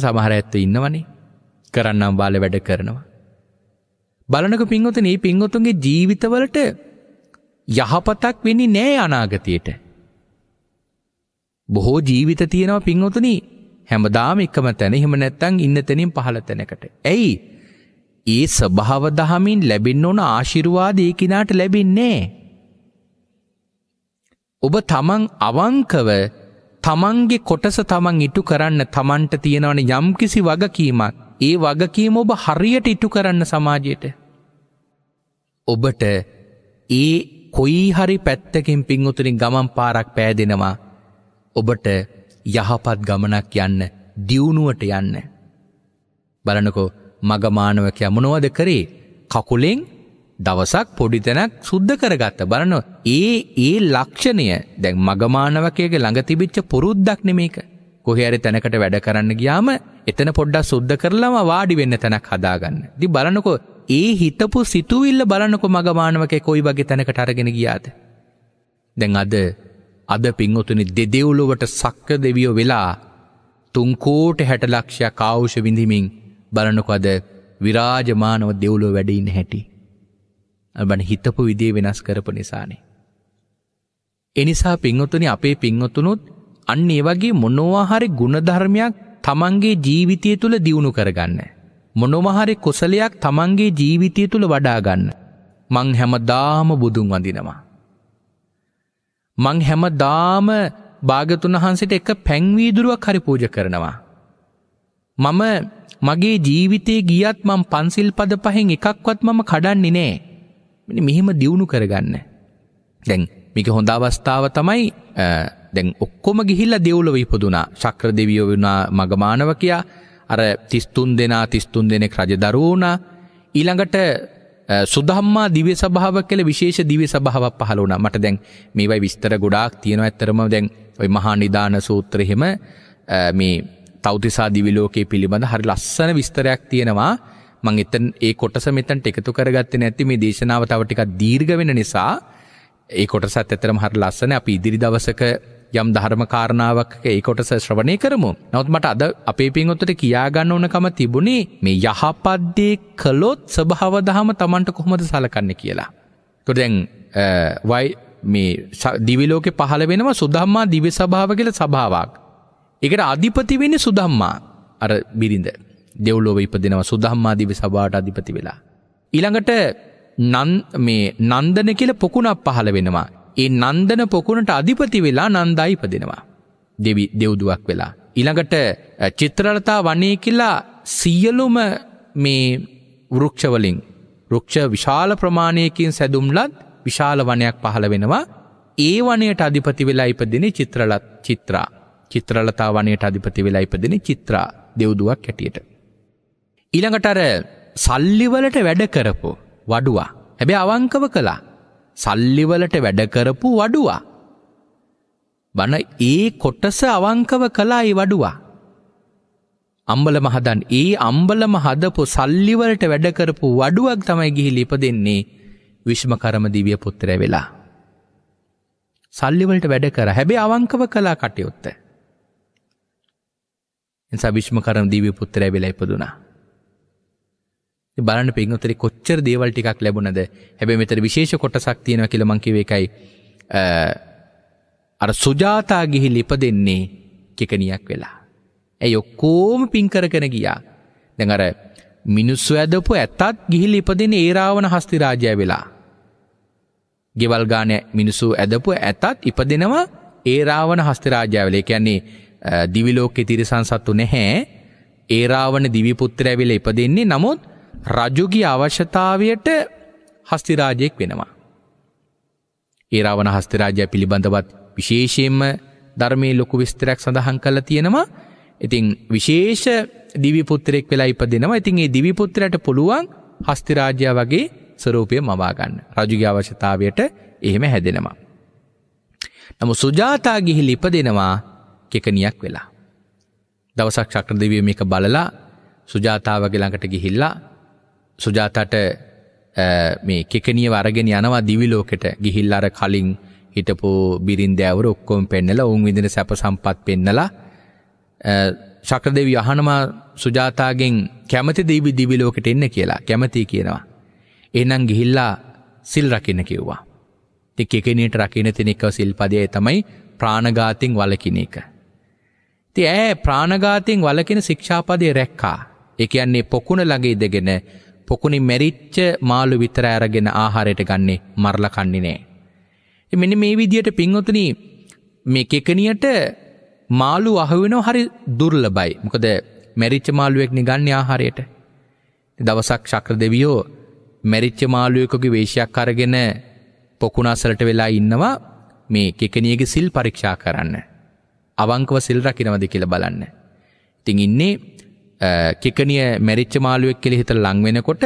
සමහර ඇත්ත ඉන්නවනේ කරන්නම් බාල වැඩ කරනවා. බලනක පින්ගොත ඒ පින්ගොතුන්ගේ ජීවිතවලට යහපතක් වෙනි නෑ අනාගතයට. බොහෝ ජීවිත තියෙනවා පින්වතුනි හැමදාම එකම තැන එහෙම නැත්තං ඉන්න තැනින් පහළ තැනකට. ඇයි? ඒ ස්වභාව දහමින් ලැබෙන්න ඕන ආශිර්වාද ඒ කිනාට ලැබෙන්නේ නෑ. ඔබ තමන් අවංකව තමන්ගේ කොටස තමන් ඉටු කරන්න තමන්ට තියෙනවන යම්කිසි වගකීමක් ඒ වගකීම ඔබ හරියට ඉටු කරන්න සමාජයට. ඔබට ඒ කොයි හරි පැත්තකින් පින්වතුරින් ගමන් පාරක් පෑදෙනවා ඔබට යහපත් ගමනක් යන්න දියුණුවට යන්න. බලනකෝ මගමානවකයා මොනවද කරේ කකුලෙෙන් දවසක් පොඩි තැනක් සුද්ධ කරගත්ත බලනො ඒ ඒ ලක්ෂණය දැන් මගමානවකයගේ ළඟ තිබිච්ච පුරුද්දක් නෙමේක. කොහේරි තැනකට වැඩ කරන්න ගියාම එතන පොඩ්ඩක් සුද්ධ කරලම වාඩි වෙන්න තැනක් හදාගන්න. ඉතින් බලනකො ඒ හිතපු සිතුවිල්ල බලනකො මගමානවකේ කොයි වගේ තැනකට අරගෙන ගියාද? දැන් අද අද පින්වතුනි දෙදෙව්ලොවට සක්ක දෙවියෝ වෙලා තුන් කෝටි 60 ලක්ෂයක් ආවුෂ විඳිමින් බලනකො අද විරාජමානව දෙව්ලොව වැඩ ඉන්න හැටි. බන හිතපු විදිේ වෙනස් කරපු නිසානේ. එනිසා පින්වතුනි අපේ පින්වතුනුත් අන්න ඒ වගේ මොනවාහරි ගුණධර්මයක් තමන්ගේ ජීවිතය තුළ දියුණු කරගන්න. මොනොමහරි කොසලයක් තමන්ගේ ජීවිතය තුළ වඩාගන්න. මං හැමදාම බුදුන් වඳිනවා. මං හැමදාම භාගතුන් වහන්සේට එක පැංවීදුරුවක් හරි පූජ කරනවා. මම මගේ ජීවිතේ ගියත් මං පන්සිල් පද පහෙන් එකක්වත් මම කඩන්නේ නෑ. මෙනි මෙහෙම දියුණු කරගන්න. දැන් මේක හොඳ අවස්ථාව තමයි දැන් ඔක්කොම ගිහිල්ලා දෙව්ලොව ඉපදුනා. ශක්‍ර දෙවියෝ වුණා මගමානවකයා. අර 33 දෙනා 33 දෙනෙක් රජදරුවෝ වුණා. ඊළඟට සුදම්මා දිව්‍ය සභාව කියලා විශේෂ දිව්‍ය සභාවක් පහළ වුණා. මට දැන් මේවයි විස්තර ගොඩාක් තියෙනවා. ඇත්තරම දැන් ওই මහා නිදාන සූත්‍රෙ හිම මේ තෞතිසා දිවි ලෝකයේ පිළිබඳ හරි ලස්සන විස්තරයක් තියෙනවා. මං එතන ඒ කොටස මෙතන්ට එකතු කරගත්තේ නැති මේ දේශනාව තව ටිකක් දීර්ඝ වෙන නිසා ඒ කොටසත් ඇතරම හරි ලස්සන අපි ඉදිරි දවසක යම් ධර්ම කාරණාවක් ඒ කොටස ශ්‍රවණය කරමු. නවත් මට අද අපේ පින්ඔත්තට කියාගන්න ඕනකම තිබුණේ මේ යහපද්දේ කළොත් ස්වභාව දහම Tamanට කොහොමද සලකන්නේ කියලා. ඒතකොට දැන් වයි මේ දිවි ලෝකේ පහළ වෙනවා සුධම්මා දිව්‍ය සභාව කියලා සභාවක්. ඒකට අධිපති වෙන්නේ සුධම්මා අර බිරිඳ. දෙව්ලොව ඉපදෙනවා සුදහම්මාදීව සභාට අධිපති වෙලා. ඊළඟට මේ නන්දන කියල පොකුණක් පහළ වෙනවා. ඒ නන්දන පොකුණට අධිපති වෙලා නන්දා ඉපදෙනවා. දෙවි දෙව්දුවක් වෙලා. ඊළඟට චිත්‍රලතා වනේ කියලා සියලුම මේ වෘක්ෂවලින් රුක්ෂ විශාල ප්‍රමාණයකින් සැදුම්ලත් විශාල වනයක් පහළ වෙනවා ඒ වනයට අධිපති වෙලා ඉපදින චිත්‍රලත් චිත්‍රා චිත්‍රලතා වනයට අධිපති වෙලා ඉපදින චිත්‍රා දෙව්දුවක් හැටියට. ඊළඟට අර සල්ලිවලට වැඩ කරපු වඩුවා. හැබැයි අවංකව කළා. සල්ලිවලට වැඩ කරපු වඩුවා. බන ඒ කොටස අවංකව කළා ඒ වඩුවා. අම්බලම හදන් ඒ අම්බලම හදපු සල්ලිවලට වැඩ කරපු වඩුවක් තමයි ගිහිලි ඉපදෙන්නේ විශ්මකර්ම දිව්‍ය පුත්‍රය වෙලා. සල්ලිවලට වැඩ කර හැබැයි අවංකව කළා කටයුත්ත. එනිසා විශ්මකර්ම දිව්‍ය පුත්‍රය වෙලා ඉපදුනා. බලන්න පින්වතර කොච්චර දේවල් ටිකක් ලැබුණද හැබැයි මෙතන විශේෂ කොටසක් තියෙනවා කියලා මං කිව්ව එකයි අර සුජාතා ගිහි ලිපදෙන්නේ කෙකණියක් වෙලා. ඇයි ඔක්කොම පින් කරගෙන ගියා. දැන් අර මිනිස්සු ඇදපු ඇත්තත් ගිහිලි ඉපදින ඒ රාවණ හස්ති රාජය වෙලා. ගෙවල් ගානේ මිනිස්සු ඇදපු ඇතත් ඉපදෙනවා ඒ රාවණ හස්ති රාජය වෙලා. ඒ කියන්නේ දිවි ලෝකේ තිරසන් සත්තු නැහැ. ඒ රාවණ දිවි පුත්‍රය වෙලා ඉපදෙන්නේ. නමුත් රජුගේ අවශ්‍යතාවයට හස්තිරාජයෙක් වෙනවා. ඒරාවන හස්තිරාජය පිළිබඳවත් විශේෂයෙන්ම ධර්මය ලොකු විස්තරයක් සඳහන් කල තියෙනවා ඉතිං විශේෂ දිවිපුත්තරෙක් වෙලා ඉපදෙනවා ඉතින් ඒ දිවිපුත්තරයට පුළුවන් හස්තිරාජ්‍ය වගේ ස්වරූපය මවාගන්න රජුගේ අවශ්‍යතාවයට එහෙම හැදෙනවා. නමු සුජාතා ගිහිල් ඉපදෙනවා කෙකනියක් වෙලා. දවසක් චක්‍ර දෙවිය මේක බලලා සුජාතාවගේ ළඟට ගිහිල්ලා සුජාතට මේ කෙකනිය වරගෙන යනවා දිවි ලෝකෙට ගිහිල්ලා අර කලින් හිටපු බිරින්දෑවරු ඔක්කොම පෙන්නලා වුන් විඳින සැප සම්පත් පෙන්නලා ශක්‍රදේවි අහනවා සුජාතාගෙන් කැමති දීවි දිවි ලෝකෙට එන්න කියලා කැමති කියනවා. එහෙනම් ගිහිල්ලා සිල් රකින්න කිව්වා. ඉතින් කෙකෙනියට රකින්න තියෙන එක සිල්පදයයි තමයි ප්‍රාණඝාතයෙන් වළකින එක. ඉතින් ඈ ප්‍රාණඝාතයෙන් වළකින ශික්ෂාපදේ රැක්කා. ඒ කියන්නේ පොකුණ ළඟ ඉඳගෙන පොකුණි මැරිච්ච මාළු විතර ඇරගෙන ආහාරයට ගන්නේ මරලා කන්නේ නෑ. මෙන්න මේ විදියට පින්වතුනි මේ කෙකණියට මාළු අහුවෙනව හරි දුර්ලභයි. මොකද මැරිච්ච මාළුවෙක් නිගන්නේ ආහාරයට. දවසක් ශක්‍ර දෙවියෝ මැරිච්ච මාළුවෙකුගේ වේශයක් අරගෙන පොකුණ අසලට වෙලා ඉන්නවා මේ කෙකණියගේ සිල් පරීක්ෂා කරන්න. අවංකව සිල් රකින්නවද කියලා බලන්න. ඉතින් ඉන්නේ කිකනිය මැරිච්ච මාළුවෙක් කියලා හිතලා ලං වෙනකොට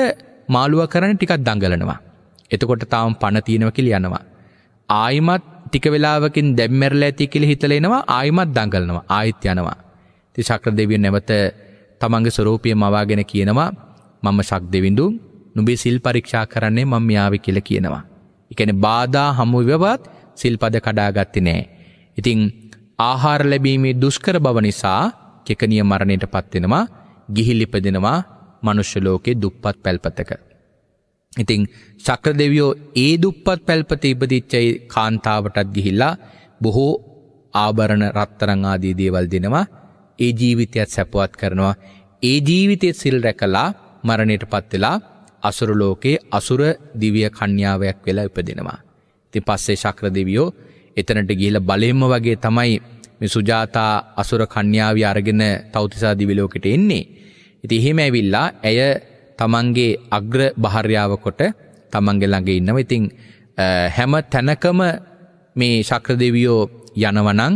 මාළුවා කරන ටිකක් දඟලනවා. එතකොට තාම පණ තියෙනවා කියලා යනවා. ආයිමත් ටික වෙලාවකින් දැන් මැරලා ඇති කියලා හිතලා එනවා ආයිමත් දඟලනවා. ආයිත් යනවා. ඉතින් ශක්‍ර දෙවියන් නැවත තමන්ගේ ස්වરૂපිය මවාගෙන කියනවා මම ශක් දෙවිඳු නුඹේ සිල් පරීක්ෂා කරන්නේ මම යාවේ කියලා කියනවා. ඒ කියන්නේ බාධා හමු වෙවත් සිල්පද කඩාගත්තේ නැහැ. ඉතින් ආහාර ලැබීමේ දුෂ්කර බව නිසා කෙකනිය මරණයටපත් වෙනවා. ගිහිල්ලිපදෙනවා මනුෂ්‍යලෝකෙ දුප්පත් පැල්පතක. ඉතිං චක්‍ර දෙවියෝ ඒ දුප්පත් පැල්පත ඉපදිච්චයි කාන්තාවටත් ගිහිල්ලා බොහෝ ආභරණ රත්තරං ආදී දේවල් දෙනවා ඒ ජීවිතයත් සැපවත් කරනවා ඒ ජීවිතය සිල් රැකලා මරණයට පත්වෙලා අසුරු ලෝකයේ අසුර දිවිය කණ්‍යාවයක් වෙලා ඉපදෙනවා. ඉතින් පස්සේ චක්‍ර දෙවියෝ එතනට ගිහිල්ලා බලෙම්ම වගේ තමයි මේ සුජාතා අසුර කන්‍යාවි අරගෙන තවතිසා දිවිලෝකෙට එන්නේ. ඉතින් එහෙම ඇවිල්ලා ඇය තමන්ගේ අග්‍ර භාර්යාව කොට තමන්ගේ ළඟ ඉන්නවා. ඉතින් හැම තැනකම මේ ශක්‍ර දෙවියෝ යනවනම්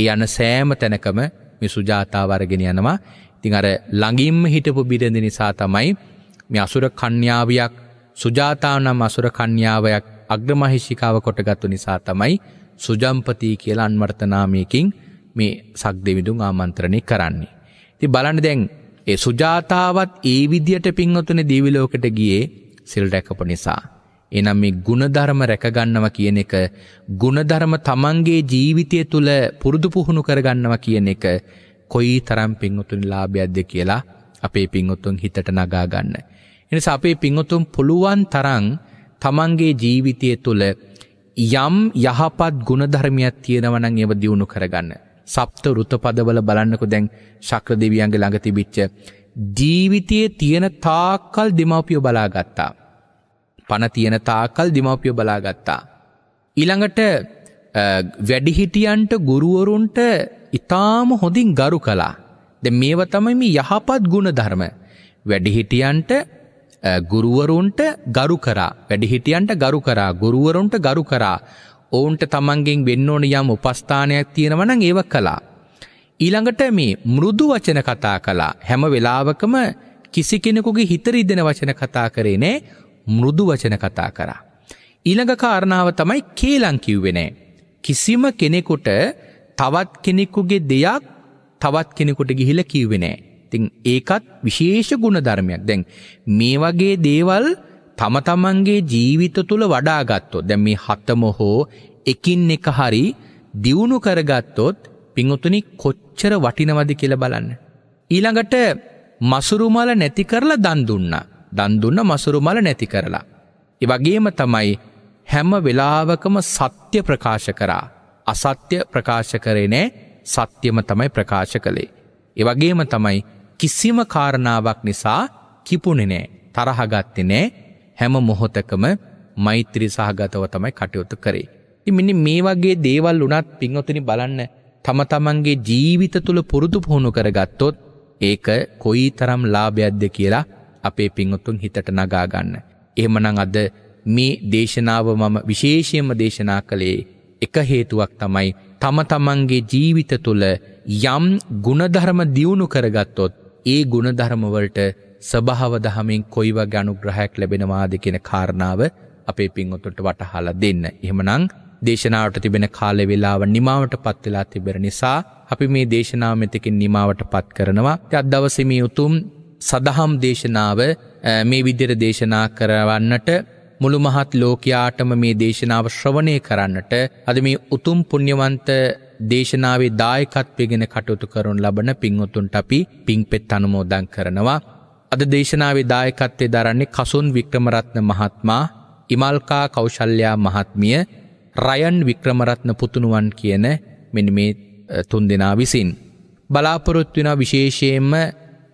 ඒ යන සෑම තැනකම මේ සුජාතාව අරගෙන යනවා. ඉතින් අර ළඟින්ම හිටපු බිරිඳ නිසා තමයි මේ අසුර කන්‍යාවියක් සුජාතාව නම් අසුර කන්‍යාවයක් අග්‍රමහිෂිකාව කොටගත්තු නිසා තමයි සුජම්පති කියලා අන්වර්ථ නාමයකින් මේ සක් දෙවිඳුන් ආමන්ත්‍රණය කරන්නේ. ඉතින් බලන්න දැන් ඒ සුජාතාවත් ඒ විදියට පින්වතුනේ දිවි ලෝකෙට ගියේ සිල් රැකපු නිසා. එනම් මේ ಗುಣධර්ම රැකගන්නවා කියන එක ಗುಣධර්ම තමන්ගේ ජීවිතය තුළ පුරුදු පුහුණු කරගන්නවා කියන එක කොයි තරම් පින්වතුනේ ලාභයක්ද කියලා අපේ පින්වතුන් හිතට නගා ගන්න. එනිසා අපේ පින්වතුන් පුළුවන් තරම් තමන්ගේ ජීවිතය තුළ යම් යහපත් ගුණධර්මයක් තියෙනවා නම් ඒව දියුණු කරගන්න. සප්ත ෘතපදවල බලන්නකු දැන් ශක්‍ර දෙවියන්ගේ ළඟ තිබිච්ච. ජීවිතයේ තියෙන තාක්කල් දෙමව්පියෝ බලාගත්තා. පණ තියෙන තාක්කල් දෙමව්පියෝ බලාගත්තා. ඊළඟට වැඩිහිටියන්ට ගුරුවරුන්ට ඉතාම හොඳින් ගරු කළා. ද මේව තමයි මේ යහපත් ගුණ ධර්ම. වැඩිහිටියන්ට ගුරුවරුන්ට ගරු කරා වැඩිහිටියන්ට ගරු කරා ගුරුවරුන්ට ගරු කරා ඔවුන්ට තමන්ගෙන් වෙන්න ඕන යම් උපස්ථානයක් තියෙනවා නම් ඒව කළා. ඊළඟට මේ මෘදු වචන කතා කළා. හැම වෙලාවකම කිසි කෙනෙකුගේ හිත රිදෙන වචන කතා කරේ නෑ. මෘදු වචන කතා කරා. ඊළඟ කාරණාව තමයි කේලම් කිව්වේ නෑ. කිසිම කෙනෙකුට තවත් කෙනෙකුගේ දෙයක් තවත් කෙනෙකුට ගිහිලා කිව්වේ නෑ. ඉතින් ඒකත් විශේෂ ගුණ ධර්මයක්. දැන් මේ වගේ දේවල් තම තමන්ගේ ජීවිත තුළ වඩාගත්තොත් දැන් මේ හතම හෝ එකින් එක හරි දියුණු කරගත්තොත් පිංඋතුනි කොච්චර වටිනවද කියලා බලන්න. ඊළඟට මසුරුමල නැති කරලා දන් දුන්නා. දන් දුන්න මසුරුමල නැති කරලා. ඒ වගේම තමයි හැම වෙලාවකම සත්‍ය ප්‍රකාශ කරා. අසත්‍ය ප්‍රකාශ කරේ නෑ සත්‍යම තමයි ප්‍රකාශ කළේ. ඒ වගේම තමයි කිසිම කාරණාවක් නිසා කිපුණේ නෑ තරහගත්තේ නෑ හැම මොහොතකම මෛත්‍රී සහගතව තමයි කටයුතු කරේ. ඉතින් මෙන්න මේ වගේ දේවල් උනත් පින්වතුනි බලන්න තම තමන්ගේ ජීවිත තුළ පුරුදු පුහුණු කරගත්තොත් ඒක කොයි තරම් ලාභයක්ද කියලා අපේ පින්වතුන් හිතට නගා ගන්න. එහෙමනම් අද මේ දේශනාව මම විශේෂයෙන්ම දේශනා කළේ එක හේතුවක් තමයි තම තමන්ගේ ජීවිත තුළ යම් ಗುಣධර්ම දියුණු කරගත්තොත් ඒ ಗುಣධර්ම වලට ස්වභාව දහමින් කොයි වගේ අනුග්‍රහයක් ලැබෙනවාද කියන කාරණාව අපේ පින්වතුන්ට වටහාලා දෙන්න. එහෙමනම් දේශනාවට තිබෙන කාල වේලාව නිමාවටපත් වෙලා තිබෙන නිසා අපි මේ දේශනාව මෙතකින් නිමාවටපත් කරනවා. අද දවසේ මේ උතුම් සදහම් දේශනාව මේ විදිහට දේශනා කරවන්නට මුළු මහත් ලෝකයාටම මේ දේශනාව ශ්‍රවණය කරන්නට අද මේ උතුම් පුණ්‍යවන්ත දේශනාවේ දායකත්වයෙන් කටයුතු කරන ලබන පින්වතුන්ට අපි පින්පෙත් අනුමෝදන් කරනවා අද දේශනාවේ දායකත්වය දරන්නේ කසුන් වික්‍රමරත්න මහත්මා ඉමල්කා කෞශල්්‍යයා මහත්මිය රයන් වික්‍රමරත්න පුතුණුවන් කියන මෙනි මේ තුන් දෙනා විසින්. බලාපොරොත්වෙන විශේෂයෙන්ම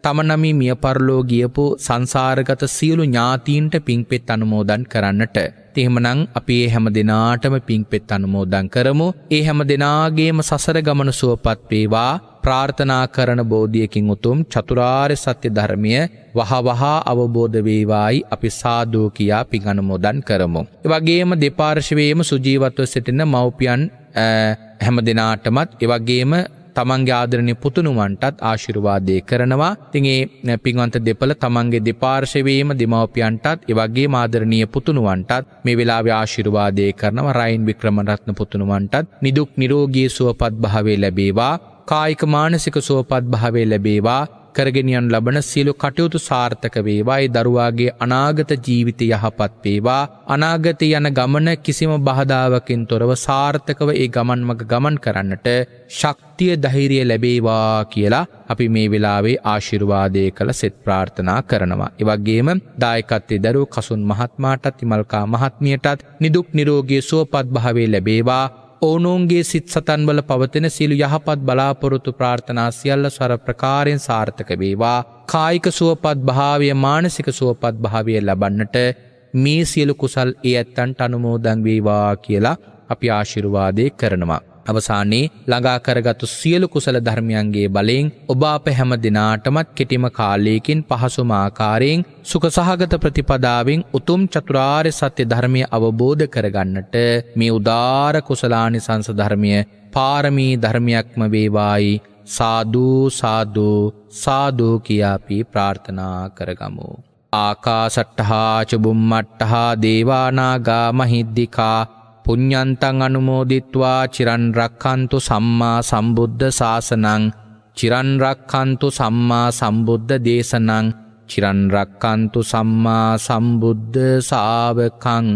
තමනමි මිය පරලෝ ගියපු සංසාරගත සියලු ඥාතීන්ට පින්පෙත් අනුමෝදන් කරන්නට. තිහෙමනං අපි ඒ හැම දෙනාටම පින්පෙත් අනුමෝදන් කරමු ඒ හැම දෙනාගේම සසර ගමන සුවපත්වේවා ප්‍රාර්ථනා කරන බෝධියකින් උතුම් චතුරාර්ය සත්‍ය ධර්මය වහවහා අවබෝධ වේවායි අපි සාදු කියා පින් අනුමෝදන් කරමු. ඒ වගේම දෙපාර්ශවයේම සුජීවත්ව සිටින මව්පියන් හැම දිනාටමත් ඒ වගේම තමන්ගේ ආදරණය පුතුණුවන්ටත් ආශිර්වාදය කරනවා. ඉතින් ඒ පින්වන්ත දෙපළ තමන්ගේ දෙපාර්ශවයේම දෙමව්පියන්ටත් ඒ වගේ ආදරණීය පුතුණුවන්ටත් මේ වෙලාවේ ආශිර්වාදය කරනවා. රයින් වික්‍රමරත්න පුතුණුවන්ටත් නිදුක් නිරෝගී සුවපත් භාවය ලැබේවා. කායික මානසික සුවපත් භාවේ ලැබේවා කරගෙනියන් ලබන සියලු කටයුතු සාර්ථක වේවායි දරුවාගේ අනාගත ජීවිත යහපත් වේවා අනාගත යන ගමන කිසිම බාධාවකින් තොරව සාර්ථකව ඒ ගමන් මග ගමන් කරන්නට ශක්තිය ධෛරිය ලැබේවා කියලා අපි මේ වෙලාවේ ආශිර්වාදය කළ සෙත් ප්‍රාර්ථනා කරනවා. එවගේම දායකත්තේ දරු කසුන් මහත්මාටත් ඉමල්කා මහත්මියටත් නිදුක් නිරෝගී සුවපත් භාවේ ලැබේවා ඕනෝන්ගේ සිත් සතන්වල පවතෙන සිලු යහපත් බලාපොරොතු ප්‍රාර්ථනා සියල්ල සර ප්‍රකාරයෙන් සාර්ථක වේවා කායික සුවපත් භාවය මානසික සුවපත් භාවය ලබන්නට මේ සියලු කුසල් ඒ ඇත්තන්ට අනුමෝදන් වේවා කියලා අපි ආශිරුවාදය කරනවා. අවසානයේ ළඟා කරගත්තු සියලු කුසල ධර්මයන්ගේ බලයෙන් ඔබ අප හැම දිනාටමත් කෙටිම කාලයකින් පහසුම ආකාරයෙන් සුඛ සහගත ප්‍රතිපදාවෙන් උතුම් චතුරාර්ය සත්‍ය ධර්මය අවබෝධ කරගන්නට මේ උදාර කුසලානිසංස ධර්මය පාරමී ධර්මයක්ම වේවායි සාදු සාදු සාදු කියා අපි ප්‍රාර්ථනා කරගමු ආකාසට්ටහා චුබුම්මට්ටහා දේවානාගා මහිද්దికා පුඤ්ඤන්තං අනුමෝදිත්වා චිරන් රක්ඛන්තු සම්මා සම්බුද්ධ ශාසනං චිරන් රක්ඛන්තු සම්මා සම්බුද්ධ දේශනං චිරන් රක්ඛන්තු සම්මා සම්බුද්ධ ශාවකං